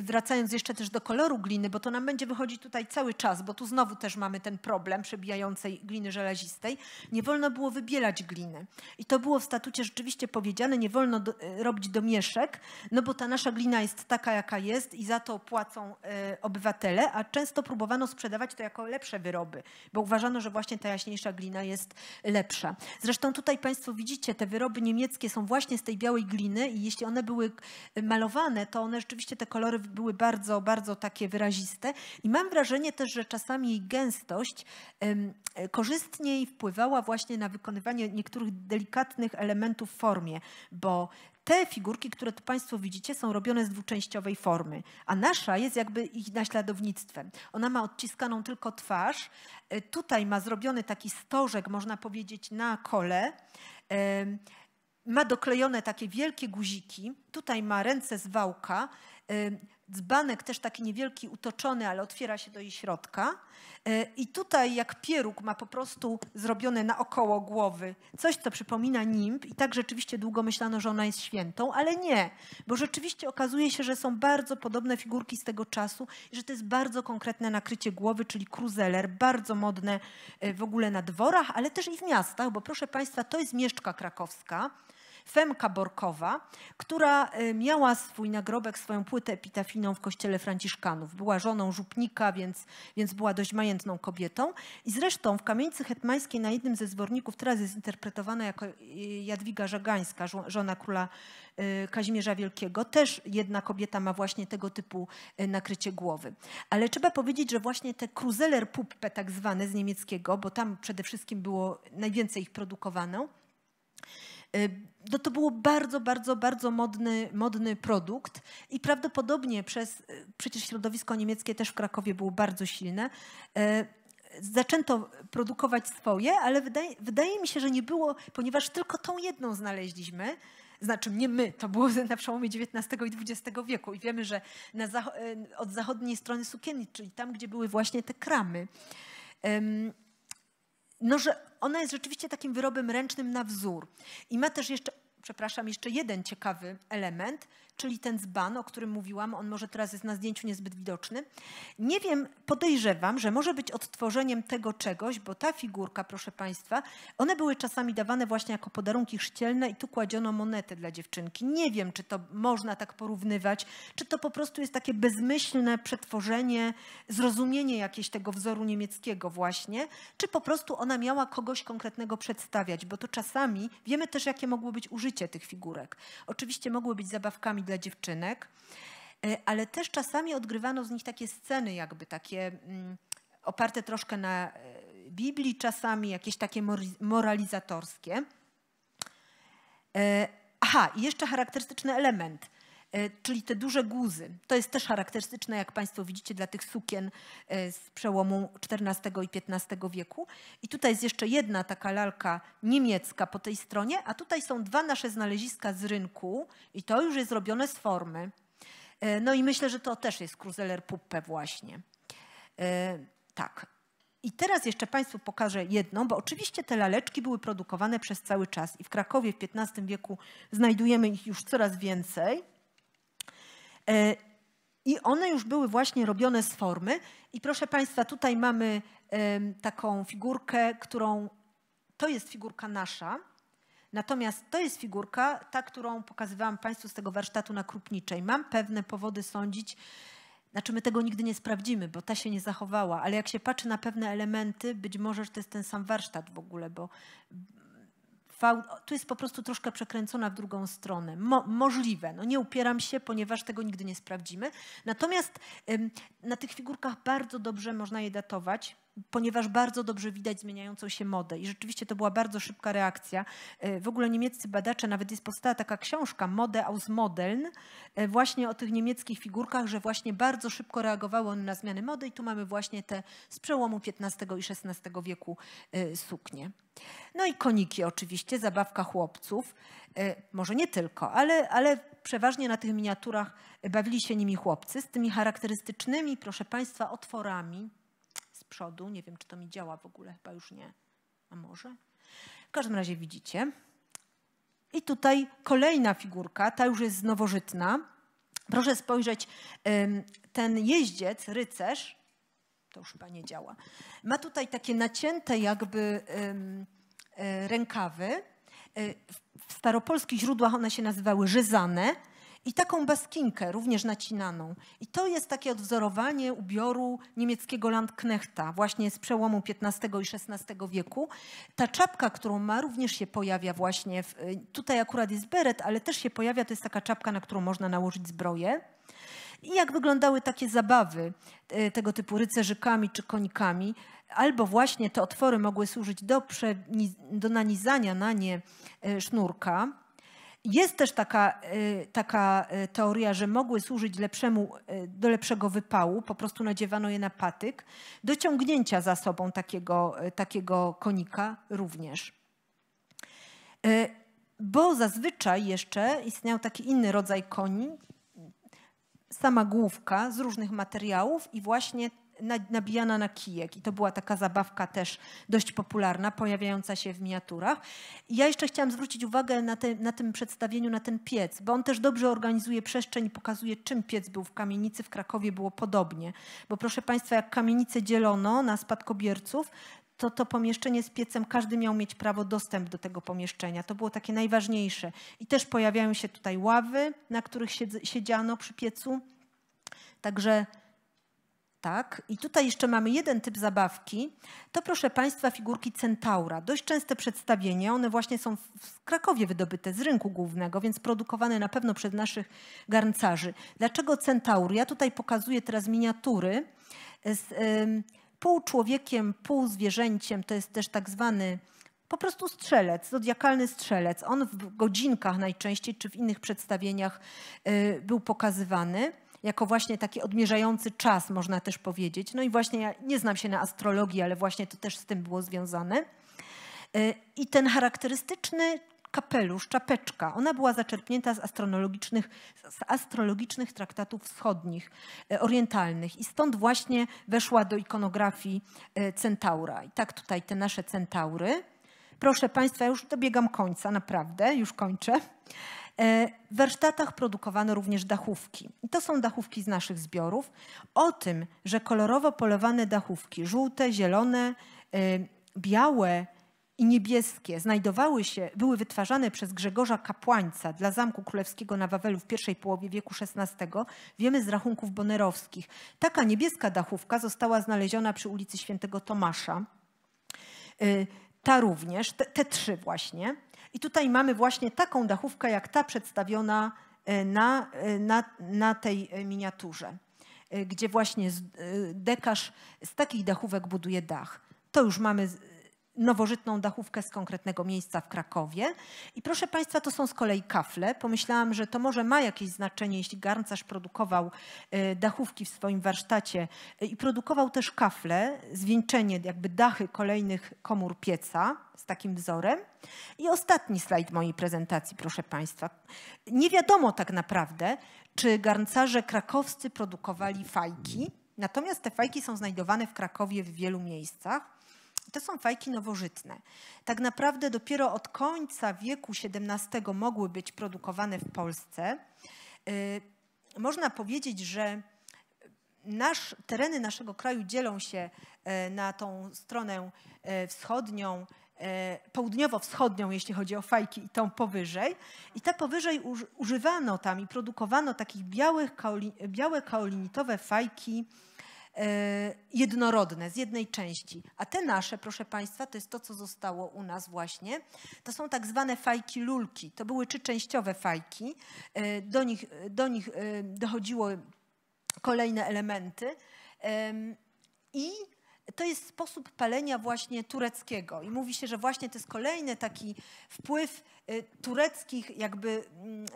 wracając jeszcze też do koloru gliny, bo to nam będzie wychodzić tutaj cały czas, bo tu znowu też mamy ten problem przebijającej gliny żelazowej wyrazistej, nie wolno było wybielać gliny. I to było w statucie rzeczywiście powiedziane, nie wolno do, e, robić domieszek, no bo ta nasza glina jest taka, jaka jest i za to płacą y, obywatele, a często próbowano sprzedawać to jako lepsze wyroby, bo uważano, że właśnie ta jaśniejsza glina jest lepsza. Zresztą tutaj Państwo widzicie, te wyroby niemieckie są właśnie z tej białej gliny i jeśli one były e, malowane, to one rzeczywiście te kolory były bardzo, bardzo takie wyraziste i mam wrażenie też, że czasami jej gęstość korzystnie wcześniej wpływała właśnie na wykonywanie niektórych delikatnych elementów w formie, bo te figurki, które tu Państwo widzicie, są robione z dwuczęściowej formy, a nasza jest jakby ich naśladownictwem. Ona ma odciskaną tylko twarz. E, tutaj ma zrobiony taki stożek, można powiedzieć, na kole. E, ma doklejone takie wielkie guziki. Tutaj ma ręce z wałka dzbanek też taki niewielki, utoczony, ale otwiera się do jej środka. Y, I tutaj jak pieróg ma po prostu zrobione naokoło głowy coś, co przypomina nimb i tak rzeczywiście długo myślano, że ona jest świętą, ale nie, bo rzeczywiście okazuje się, że są bardzo podobne figurki z tego czasu i że to jest bardzo konkretne nakrycie głowy, czyli kruzeler, bardzo modne y, w ogóle na dworach, ale też i w miastach, bo proszę Państwa, to jest mieszczka krakowska, Femka Borkowa, która y, miała swój nagrobek, swoją płytę epitafiną w kościele Franciszkanów. Była żoną żupnika, więc, więc była dość majętną kobietą. I zresztą w kamienicy hetmańskiej na jednym ze zborników teraz jest interpretowana jako y, Jadwiga Żagańska, żona króla y, Kazimierza Wielkiego. Też jedna kobieta ma właśnie tego typu nakrycie głowy. Ale trzeba powiedzieć, że właśnie te Kruzeler Puppe, tak zwane z niemieckiego, bo tam przede wszystkim było najwięcej ich produkowano, Y, no to było bardzo, bardzo, bardzo modny, modny produkt i prawdopodobnie przez, y, przecież środowisko niemieckie też w Krakowie było bardzo silne, y, zaczęto produkować swoje, ale wydaje, wydaje mi się, że nie było, ponieważ tylko tą jedną znaleźliśmy, znaczy nie my, to było <laughs> na przełomie XIX i XX wieku i wiemy, że zach od zachodniej strony sukienki, czyli tam, gdzie były właśnie te kramy no, że ona jest rzeczywiście takim wyrobem ręcznym na wzór. I ma też jeszcze, przepraszam, jeszcze jeden ciekawy element – czyli ten dzban, o którym mówiłam, on może teraz jest na zdjęciu niezbyt widoczny. Nie wiem, podejrzewam, że może być odtworzeniem tego czegoś, bo ta figurka, proszę Państwa, one były czasami dawane właśnie jako podarunki chrzcielne i tu kładziono monetę dla dziewczynki. Nie wiem, czy to można tak porównywać, czy to po prostu jest takie bezmyślne przetworzenie, zrozumienie jakiegoś tego wzoru niemieckiego właśnie, czy po prostu ona miała kogoś konkretnego przedstawiać, bo to czasami, wiemy też, jakie mogło być użycie tych figurek. Oczywiście mogły być zabawkami dla dziewczynek, e, ale też czasami odgrywano z nich takie sceny, jakby takie mm, oparte troszkę na e, Biblii, czasami jakieś takie moralizatorskie. E, aha, i jeszcze charakterystyczny element. E, czyli te duże guzy. To jest też charakterystyczne, jak Państwo widzicie, dla tych sukien e, z przełomu XIV i XV wieku. I tutaj jest jeszcze jedna taka lalka niemiecka po tej stronie, a tutaj są dwa nasze znaleziska z rynku i to już jest robione z formy. E, no i myślę, że to też jest Kruzeler Puppe właśnie. Tak, i teraz jeszcze Państwu pokażę jedną, bo oczywiście te laleczki były produkowane przez cały czas i w Krakowie w XV wieku znajdujemy ich już coraz więcej. E, I one już były właśnie robione z formy. I proszę Państwa, tutaj mamy taką figurkę, którą to jest figurka nasza. Natomiast to jest figurka, ta, którą pokazywałam Państwu z tego warsztatu na Krupniczej. Mam pewne powody sądzić, znaczy my tego nigdy nie sprawdzimy, bo ta się nie zachowała, ale jak się patrzy na pewne elementy, być może, że to jest ten sam warsztat w ogóle, bo tu jest po prostu troszkę przekręcona w drugą stronę. Mo, możliwe, no nie upieram się, ponieważ tego nigdy nie sprawdzimy. Natomiast na tych figurkach bardzo dobrze można je datować, ponieważ bardzo dobrze widać zmieniającą się modę i rzeczywiście to była bardzo szybka reakcja. E, w ogóle niemieccy badacze, nawet jest powstała taka książka Mode aus Modeln, e, właśnie o tych niemieckich figurkach, że właśnie bardzo szybko reagowały one na zmiany mody i tu mamy właśnie te z przełomu XV i XVI wieku e, suknie. No i koniki oczywiście, zabawka chłopców. E, może nie tylko, ale, ale przeważnie na tych miniaturach bawili się nimi chłopcy z tymi charakterystycznymi, proszę Państwa, otworami z przodu. Nie wiem, czy to mi działa w ogóle, chyba już nie. A może? W każdym razie widzicie. I tutaj kolejna figurka, ta już jest nowożytna. Proszę spojrzeć, ten jeździec, rycerz, to już chyba nie działa, ma tutaj takie nacięte jakby E, rękawy. E, w staropolskich źródłach one się nazywały żyzane i taką baskinkę, również nacinaną. I to jest takie odwzorowanie ubioru niemieckiego landknechta właśnie z przełomu XV i XVI wieku. Ta czapka, którą ma, również się pojawia właśnie, w, e, tutaj akurat jest beret, ale też się pojawia, to jest taka czapka, na którą można nałożyć zbroję. I jak wyglądały takie zabawy e, tego typu rycerzykami czy konikami, albo właśnie te otwory mogły służyć do, prze, do nanizania na nie e, sznurka. Jest też taka, e, taka teoria, że mogły służyć lepszemu, do lepszego wypału, po prostu nadziewano je na patyk, do ciągnięcia za sobą takiego, takiego konika również. Bo zazwyczaj jeszcze istniał taki inny rodzaj koni, sama główka z różnych materiałów i właśnie nabijana na kijek. I to była taka zabawka też dość popularna, pojawiająca się w miniaturach. I ja jeszcze chciałam zwrócić uwagę na, te, na tym przedstawieniu, na ten piec, bo on też dobrze organizuje przestrzeń i pokazuje, czym piec był w kamienicy. W Krakowie było podobnie. Bo proszę Państwa, jak kamienicę dzielono na spadkobierców, to to pomieszczenie z piecem, każdy miał mieć prawo dostęp do tego pomieszczenia. To było takie najważniejsze. I też pojawiają się tutaj ławy, na których siedziano przy piecu. Także tak. I tutaj jeszcze mamy jeden typ zabawki. To proszę Państwa figurki centaura. Dość częste przedstawienie. One właśnie są w Krakowie wydobyte z rynku głównego, więc produkowane na pewno przez naszych garncarzy. Dlaczego centaur? Ja tutaj pokazuję teraz miniatury z pół człowiekiem, pół zwierzęciem. To jest też tak zwany po prostu strzelec, zodiakalny strzelec. On w godzinkach najczęściej czy w innych przedstawieniach y, był pokazywany jako właśnie taki odmierzający czas, można też powiedzieć. No i właśnie ja nie znam się na astrologii, ale właśnie to też z tym było związane. Y, I ten charakterystyczny kapelusz, czapeczka. Ona była zaczerpnięta z astrologicznych, z astrologicznych traktatów wschodnich, e, orientalnych i stąd właśnie weszła do ikonografii e, centaura. I tak tutaj te nasze centaury. Proszę Państwa, już dobiegam końca, naprawdę, już kończę. E, w warsztatach produkowano również dachówki. I to są dachówki z naszych zbiorów. O tym, że kolorowo polowane dachówki, żółte, zielone, białe, i niebieskie znajdowały się, były wytwarzane przez Grzegorza Kapłańca dla Zamku Królewskiego na Wawelu w pierwszej połowie wieku XVI, wiemy z rachunków bonerowskich. Taka niebieska dachówka została znaleziona przy ulicy Świętego Tomasza. Y, ta również, te, te trzy właśnie. I tutaj mamy właśnie taką dachówkę, jak ta przedstawiona y, na, y, na, na tej miniaturze, gdzie właśnie dekarz z takich dachówek buduje dach. To już mamy nowożytną dachówkę z konkretnego miejsca w Krakowie. I proszę Państwa, to są z kolei kafle. Pomyślałam, że to może ma jakieś znaczenie, jeśli garncarz produkował e, dachówki w swoim warsztacie e, i produkował też kafle, zwieńczenie jakby dachy kolejnych komór pieca z takim wzorem. I ostatni slajd mojej prezentacji, proszę Państwa. Nie wiadomo tak naprawdę, czy garncarze krakowscy produkowali fajki, Natomiast te fajki są znajdowane w Krakowie w wielu miejscach. To są fajki nowożytne. Tak naprawdę dopiero od końca wieku XVII mogły być produkowane w Polsce. Y, można powiedzieć, że nasz, tereny naszego kraju dzielą się e, na tą stronę e, wschodnią, e, południowo-wschodnią, jeśli chodzi o fajki, i tą powyżej. I ta powyżej używano tam i produkowano takich białych, białe kaolinitowe fajki E, jednorodne z jednej części. A te nasze, proszę Państwa, to jest to, co zostało u nas właśnie. To są tak zwane fajki lulki. To były częściowe fajki. E, do nich, do nich e, dochodziło kolejne elementy. I to jest sposób palenia właśnie tureckiego i mówi się, że właśnie to jest kolejny taki wpływ y, tureckich, jakby mm,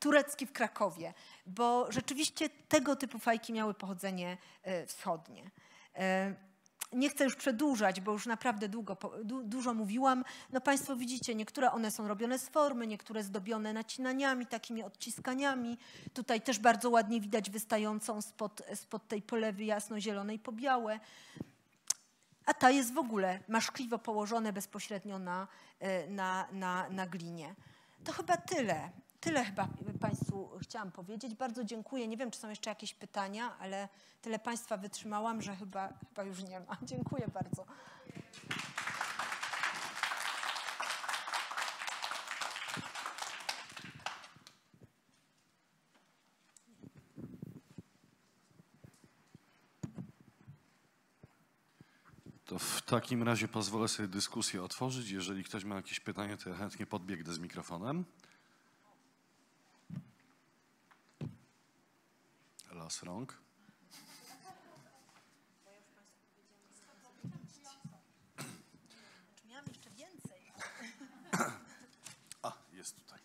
turecki w Krakowie, bo rzeczywiście tego typu fajki miały pochodzenie y, wschodnie. Y, nie chcę już przedłużać, bo już naprawdę długo, dużo mówiłam. No Państwo widzicie, niektóre one są robione z formy, niektóre zdobione nacinaniami, takimi odciskaniami. Tutaj też bardzo ładnie widać wystającą spod, spod tej polewy jasno-zielonej po białe a ta jest w ogóle maszkliwo położone bezpośrednio na, e, na, na, na glinie. To chyba tyle. Tyle chyba Państwu chciałam powiedzieć. Bardzo dziękuję. Nie wiem, czy są jeszcze jakieś pytania, ale tyle Państwa wytrzymałam, że chyba, chyba już nie ma. <laughs> Dziękuję bardzo. w takim razie pozwolę sobie dyskusję otworzyć. Jeżeli ktoś ma jakieś pytanie, to ja chętnie podbiegnę z mikrofonem. Los rąk. Miałam jeszcze więcej. A, jest tutaj.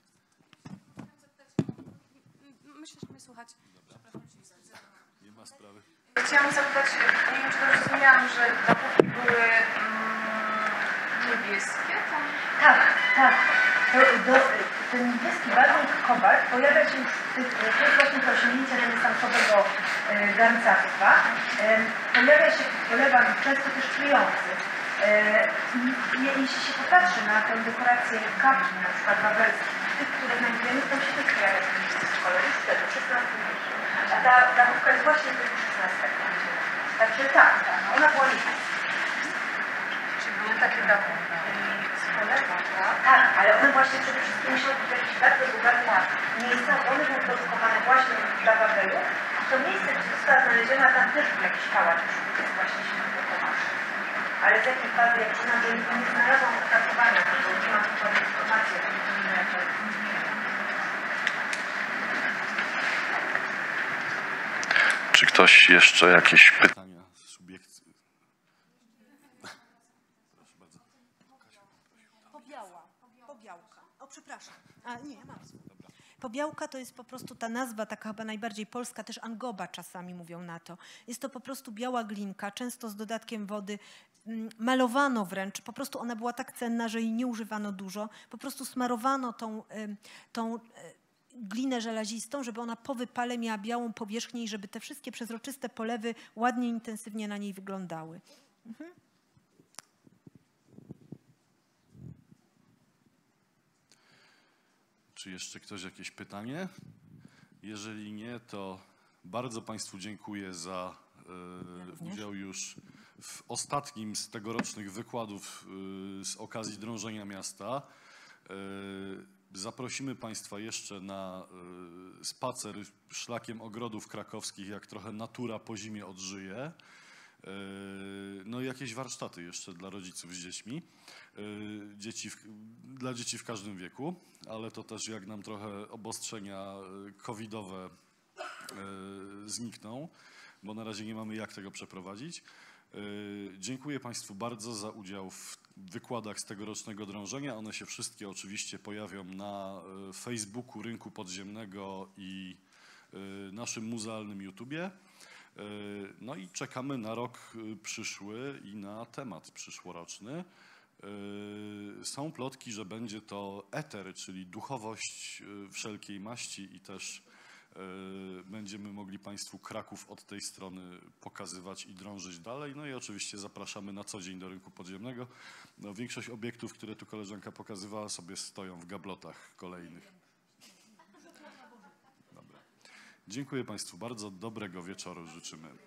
Myślę, że słuchać. Nie ma sprawy. Chciałam zapytać, nie wiem czy dobrze zrozumiałam, że dopóki były mm, niebieskie, to... Tak, tak. To, do, ten niebieski barwnik kobalt pojawia się w tych, to jest właśnie osiągnięciach renesansowego e, garncarstwa. E, pojawia się polewa często też czujący. E, jeśli się popatrzy na tę dekorację kapli, na przykład wawelskich, tych, które znajdujemy, tam się też pojawia w tym miejscu ten kolorysty, to wszystko. A ta, ta jest właśnie tych Także tak, tak, no, ona była liczna. Czy były takie domy z polewą, tak? Tak, ale one właśnie przede wszystkim musiały być jakieś bardzo bogatych miejscach, one były produkowane właśnie dla Wawelu. A to miejsce, gdzie została znaleziona, tam też był jakiś pałac już właśnie się wykonawszy. Ale z jakiej fazy, jak przyznam, nie znalazłam opracowania, bo nie mam tutaj informacji o tym, jak to Czy ktoś jeszcze jakieś pytania? A, nie, mam. Pobiałka to jest po prostu ta nazwa, taka chyba najbardziej polska, też angoba czasami mówią na to. Jest to po prostu biała glinka, często z dodatkiem wody. Mm, malowano wręcz, po prostu ona była tak cenna, że jej nie używano dużo. Po prostu smarowano tą, tą glinę żelazistą, żeby ona po wypale miała białą powierzchnię i żeby te wszystkie przezroczyste polewy ładnie, intensywnie na niej wyglądały. Mhm. Czy jeszcze ktoś jakieś pytanie? Jeżeli nie, to bardzo Państwu dziękuję za e, ja udział już w ostatnim z tegorocznych wykładów e, z okazji drążenia miasta. E, Zaprosimy Państwa jeszcze na e, spacer szlakiem ogrodów krakowskich, jak trochę natura po zimie odżyje. E, no i jakieś warsztaty jeszcze dla rodziców z dziećmi. E, dzieci w, dla dzieci w każdym wieku, ale to też jak nam trochę obostrzenia covidowe znikną, bo na razie nie mamy jak tego przeprowadzić. Dziękuję Państwu bardzo za udział w wykładach z tegorocznego drążenia. One się wszystkie oczywiście pojawią na e, Facebooku Rynku Podziemnego i e, naszym muzealnym YouTubie. E, no i czekamy na rok przyszły i na temat przyszłoroczny. Są plotki, że będzie to eter, czyli duchowość wszelkiej maści i też E, będziemy mogli Państwu Kraków od tej strony pokazywać i drążyć dalej. No i oczywiście zapraszamy na co dzień do rynku podziemnego. No, większość obiektów, które tu koleżanka pokazywała, sobie stoją w gablotach kolejnych. Dobra. Dziękuję Państwu bardzo. Dobrego wieczoru życzymy.